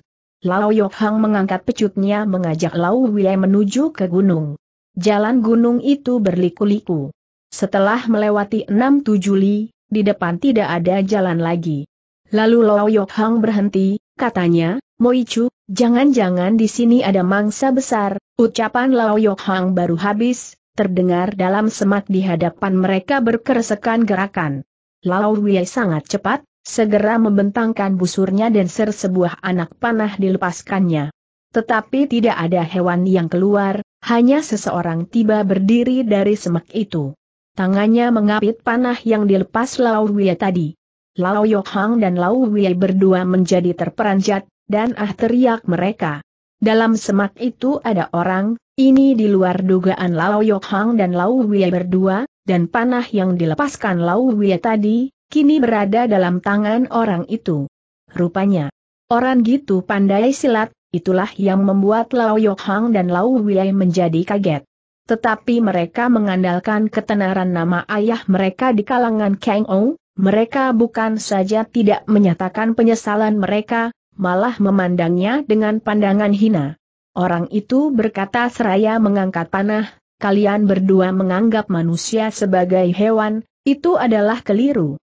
Lao Yok Hang mengangkat pecutnya mengajak Lao Wei menuju ke gunung. Jalan gunung itu berliku-liku. Setelah melewati enam tujuh li, di depan tidak ada jalan lagi. Lalu Lao Yok Hang berhenti, katanya, Moichu, jangan-jangan di sini ada mangsa besar, ucapan Lao Yok Hang baru habis, terdengar dalam semak di hadapan mereka berkeresekan gerakan. Lao Wei sangat cepat, Segera membentangkan busurnya dan ser sebuah anak panah dilepaskannya. Tetapi tidak ada hewan yang keluar, hanya seseorang tiba berdiri dari semak itu. Tangannya mengapit panah yang dilepas Lau Wei tadi. Lao Yohang dan Lao Wei berdua menjadi terperanjat, dan ah teriak mereka. Dalam semak itu ada orang, ini di luar dugaan Lao Yohang dan Lao Wei berdua, dan panah yang dilepaskan Lao Wei tadi, kini berada dalam tangan orang itu. Rupanya, orang gitu pandai silat, itulah yang membuat Lao Yok Hang dan Lao Wei menjadi kaget. Tetapi mereka mengandalkan ketenaran nama ayah mereka di kalangan Kang Ou, mereka bukan saja tidak menyatakan penyesalan mereka, malah memandangnya dengan pandangan hina. Orang itu berkata seraya mengangkat panah, kalian berdua menganggap manusia sebagai hewan, itu adalah keliru.